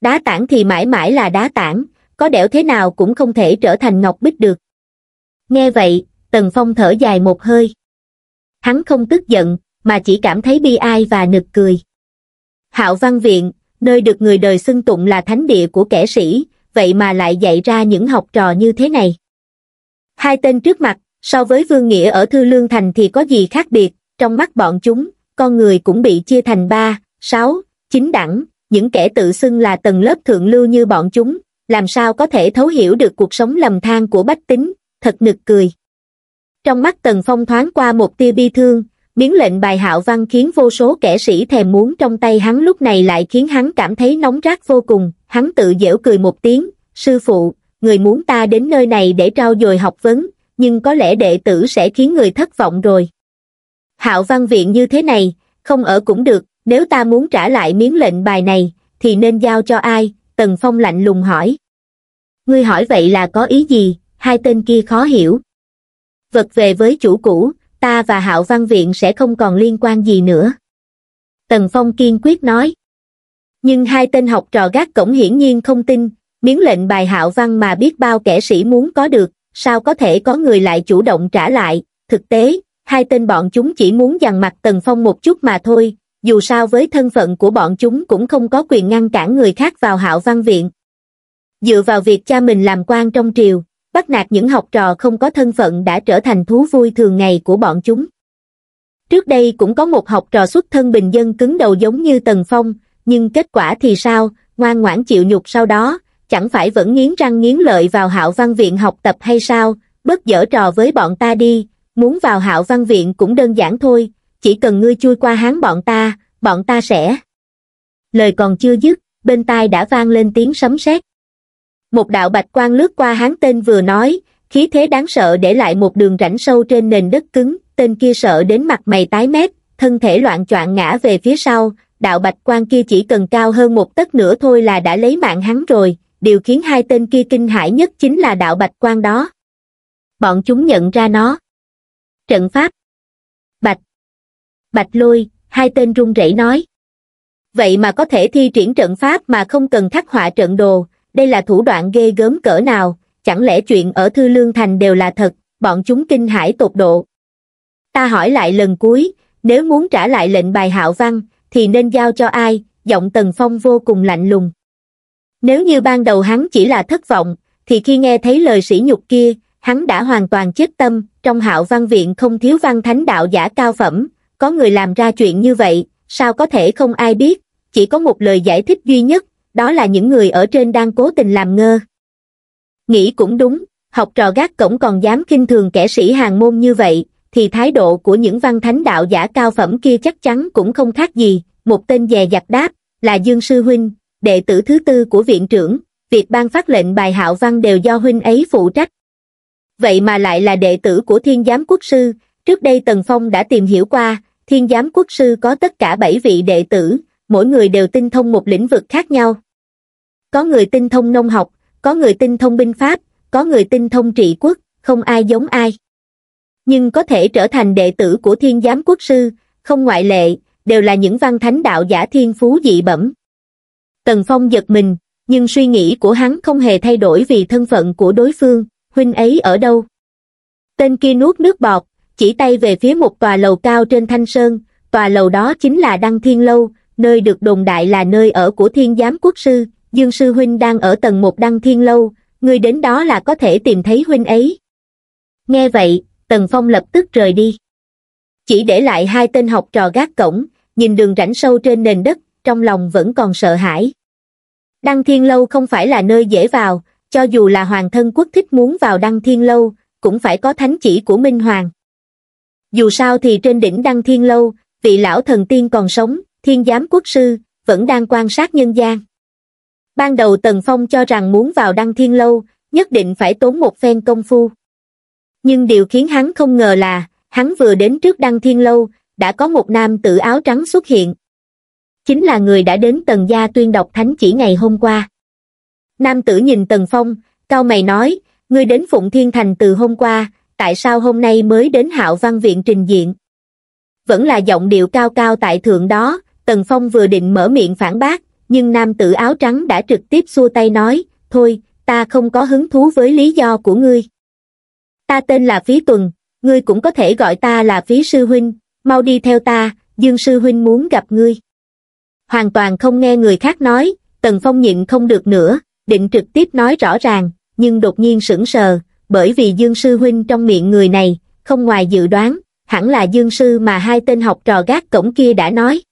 đá tảng thì mãi mãi là đá tảng có đẽo thế nào cũng không thể trở thành ngọc bích được nghe vậy tần phong thở dài một hơi hắn không tức giận mà chỉ cảm thấy bi ai và nực cười hạo văn viện nơi được người đời xưng tụng là thánh địa của kẻ sĩ vậy mà lại dạy ra những học trò như thế này hai tên trước mặt so với vương nghĩa ở thư lương thành thì có gì khác biệt trong mắt bọn chúng con người cũng bị chia thành ba 6. Chính đẳng, những kẻ tự xưng là tầng lớp thượng lưu như bọn chúng, làm sao có thể thấu hiểu được cuộc sống lầm than của bách tính, thật nực cười. Trong mắt Tần Phong thoáng qua một tia bi thương, biến lệnh bài hạo văn khiến vô số kẻ sĩ thèm muốn trong tay hắn lúc này lại khiến hắn cảm thấy nóng rát vô cùng, hắn tự dễu cười một tiếng, sư phụ, người muốn ta đến nơi này để trao dồi học vấn, nhưng có lẽ đệ tử sẽ khiến người thất vọng rồi. Hạo văn viện như thế này, không ở cũng được, nếu ta muốn trả lại miếng lệnh bài này thì nên giao cho ai tần phong lạnh lùng hỏi ngươi hỏi vậy là có ý gì hai tên kia khó hiểu vật về với chủ cũ ta và hạo văn viện sẽ không còn liên quan gì nữa tần phong kiên quyết nói nhưng hai tên học trò gác cổng hiển nhiên không tin miếng lệnh bài hạo văn mà biết bao kẻ sĩ muốn có được sao có thể có người lại chủ động trả lại thực tế hai tên bọn chúng chỉ muốn dằn mặt tần phong một chút mà thôi dù sao với thân phận của bọn chúng cũng không có quyền ngăn cản người khác vào hạo văn viện. Dựa vào việc cha mình làm quan trong triều, bắt nạt những học trò không có thân phận đã trở thành thú vui thường ngày của bọn chúng. Trước đây cũng có một học trò xuất thân bình dân cứng đầu giống như Tần Phong, nhưng kết quả thì sao, ngoan ngoãn chịu nhục sau đó, chẳng phải vẫn nghiến răng nghiến lợi vào hạo văn viện học tập hay sao, bớt dở trò với bọn ta đi, muốn vào hạo văn viện cũng đơn giản thôi, chỉ cần ngươi chui qua hán bọn ta bọn ta sẽ lời còn chưa dứt bên tai đã vang lên tiếng sấm sét một đạo bạch quang lướt qua hán tên vừa nói khí thế đáng sợ để lại một đường rãnh sâu trên nền đất cứng tên kia sợ đến mặt mày tái mét thân thể loạn choạng ngã về phía sau đạo bạch quan kia chỉ cần cao hơn một tấc nữa thôi là đã lấy mạng hắn rồi điều khiến hai tên kia kinh hãi nhất chính là đạo bạch quan đó bọn chúng nhận ra nó trận pháp bạch lôi hai tên run rẩy nói vậy mà có thể thi triển trận pháp mà không cần khắc họa trận đồ đây là thủ đoạn ghê gớm cỡ nào chẳng lẽ chuyện ở thư lương thành đều là thật bọn chúng kinh hãi tột độ ta hỏi lại lần cuối nếu muốn trả lại lệnh bài hạo văn thì nên giao cho ai giọng tần phong vô cùng lạnh lùng nếu như ban đầu hắn chỉ là thất vọng thì khi nghe thấy lời sỉ nhục kia hắn đã hoàn toàn chết tâm trong hạo văn viện không thiếu văn thánh đạo giả cao phẩm có người làm ra chuyện như vậy, sao có thể không ai biết, chỉ có một lời giải thích duy nhất, đó là những người ở trên đang cố tình làm ngơ. Nghĩ cũng đúng, học trò gác cổng còn dám kinh thường kẻ sĩ hàng môn như vậy, thì thái độ của những văn thánh đạo giả cao phẩm kia chắc chắn cũng không khác gì, một tên dè dặt đáp, là Dương Sư Huynh, đệ tử thứ tư của viện trưởng, việc ban phát lệnh bài hạo văn đều do Huynh ấy phụ trách. Vậy mà lại là đệ tử của thiên giám quốc sư, trước đây Tần Phong đã tìm hiểu qua, thiên giám quốc sư có tất cả bảy vị đệ tử, mỗi người đều tinh thông một lĩnh vực khác nhau. Có người tinh thông nông học, có người tinh thông binh pháp, có người tinh thông trị quốc, không ai giống ai. Nhưng có thể trở thành đệ tử của thiên giám quốc sư, không ngoại lệ, đều là những văn thánh đạo giả thiên phú dị bẩm. Tần Phong giật mình, nhưng suy nghĩ của hắn không hề thay đổi vì thân phận của đối phương, huynh ấy ở đâu. Tên kia nuốt nước bọt, chỉ tay về phía một tòa lầu cao trên thanh sơn, tòa lầu đó chính là Đăng Thiên Lâu, nơi được đồn đại là nơi ở của thiên giám quốc sư, Dương Sư Huynh đang ở tầng một Đăng Thiên Lâu, người đến đó là có thể tìm thấy Huynh ấy. Nghe vậy, Tần Phong lập tức rời đi. Chỉ để lại hai tên học trò gác cổng, nhìn đường rãnh sâu trên nền đất, trong lòng vẫn còn sợ hãi. Đăng Thiên Lâu không phải là nơi dễ vào, cho dù là hoàng thân quốc thích muốn vào Đăng Thiên Lâu, cũng phải có thánh chỉ của Minh Hoàng dù sao thì trên đỉnh Đăng Thiên Lâu, vị lão thần tiên còn sống, thiên giám quốc sư, vẫn đang quan sát nhân gian. Ban đầu Tần Phong cho rằng muốn vào Đăng Thiên Lâu, nhất định phải tốn một phen công phu. Nhưng điều khiến hắn không ngờ là, hắn vừa đến trước Đăng Thiên Lâu, đã có một nam tử áo trắng xuất hiện. Chính là người đã đến Tần Gia tuyên đọc thánh chỉ ngày hôm qua. Nam tử nhìn Tần Phong, cao mày nói, ngươi đến Phụng Thiên Thành từ hôm qua, tại sao hôm nay mới đến hạo văn viện trình diện. Vẫn là giọng điệu cao cao tại thượng đó, Tần Phong vừa định mở miệng phản bác, nhưng nam tử áo trắng đã trực tiếp xua tay nói, thôi, ta không có hứng thú với lý do của ngươi. Ta tên là Phí Tuần, ngươi cũng có thể gọi ta là Phí Sư Huynh, mau đi theo ta, Dương Sư Huynh muốn gặp ngươi. Hoàn toàn không nghe người khác nói, Tần Phong nhịn không được nữa, định trực tiếp nói rõ ràng, nhưng đột nhiên sững sờ, bởi vì Dương Sư Huynh trong miệng người này, không ngoài dự đoán, hẳn là Dương Sư mà hai tên học trò gác cổng kia đã nói.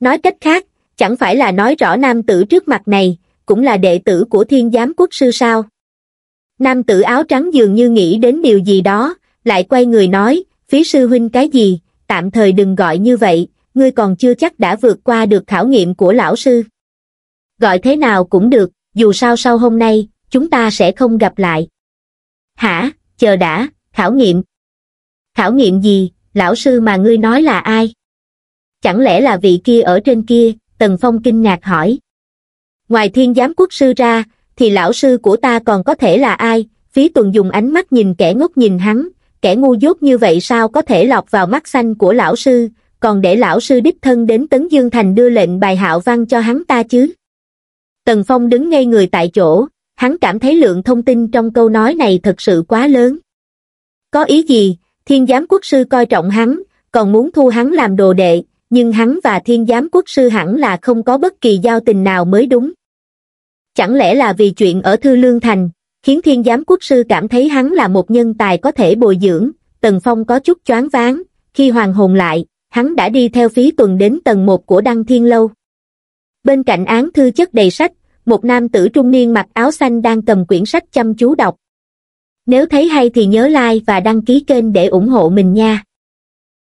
Nói cách khác, chẳng phải là nói rõ nam tử trước mặt này, cũng là đệ tử của thiên giám quốc sư sao. Nam tử áo trắng dường như nghĩ đến điều gì đó, lại quay người nói, phía sư huynh cái gì, tạm thời đừng gọi như vậy, ngươi còn chưa chắc đã vượt qua được khảo nghiệm của lão sư. Gọi thế nào cũng được, dù sao sau hôm nay, chúng ta sẽ không gặp lại. Hả, chờ đã, khảo nghiệm. Khảo nghiệm gì, lão sư mà ngươi nói là ai? Chẳng lẽ là vị kia ở trên kia, Tần Phong kinh ngạc hỏi. Ngoài thiên giám quốc sư ra, thì lão sư của ta còn có thể là ai? Phí tuần dùng ánh mắt nhìn kẻ ngốc nhìn hắn, kẻ ngu dốt như vậy sao có thể lọt vào mắt xanh của lão sư, còn để lão sư đích thân đến Tấn Dương Thành đưa lệnh bài hạo văn cho hắn ta chứ? Tần Phong đứng ngay người tại chỗ, hắn cảm thấy lượng thông tin trong câu nói này thật sự quá lớn. Có ý gì, thiên giám quốc sư coi trọng hắn, còn muốn thu hắn làm đồ đệ, nhưng hắn và thiên giám quốc sư hẳn là không có bất kỳ giao tình nào mới đúng. Chẳng lẽ là vì chuyện ở Thư Lương Thành, khiến thiên giám quốc sư cảm thấy hắn là một nhân tài có thể bồi dưỡng, Tần Phong có chút choáng váng, khi hoàng hồn lại, hắn đã đi theo phí tuần đến tầng 1 của Đăng Thiên Lâu. Bên cạnh án thư chất đầy sách, một nam tử trung niên mặc áo xanh đang cầm quyển sách chăm chú đọc nếu thấy hay thì nhớ like và đăng ký kênh để ủng hộ mình nha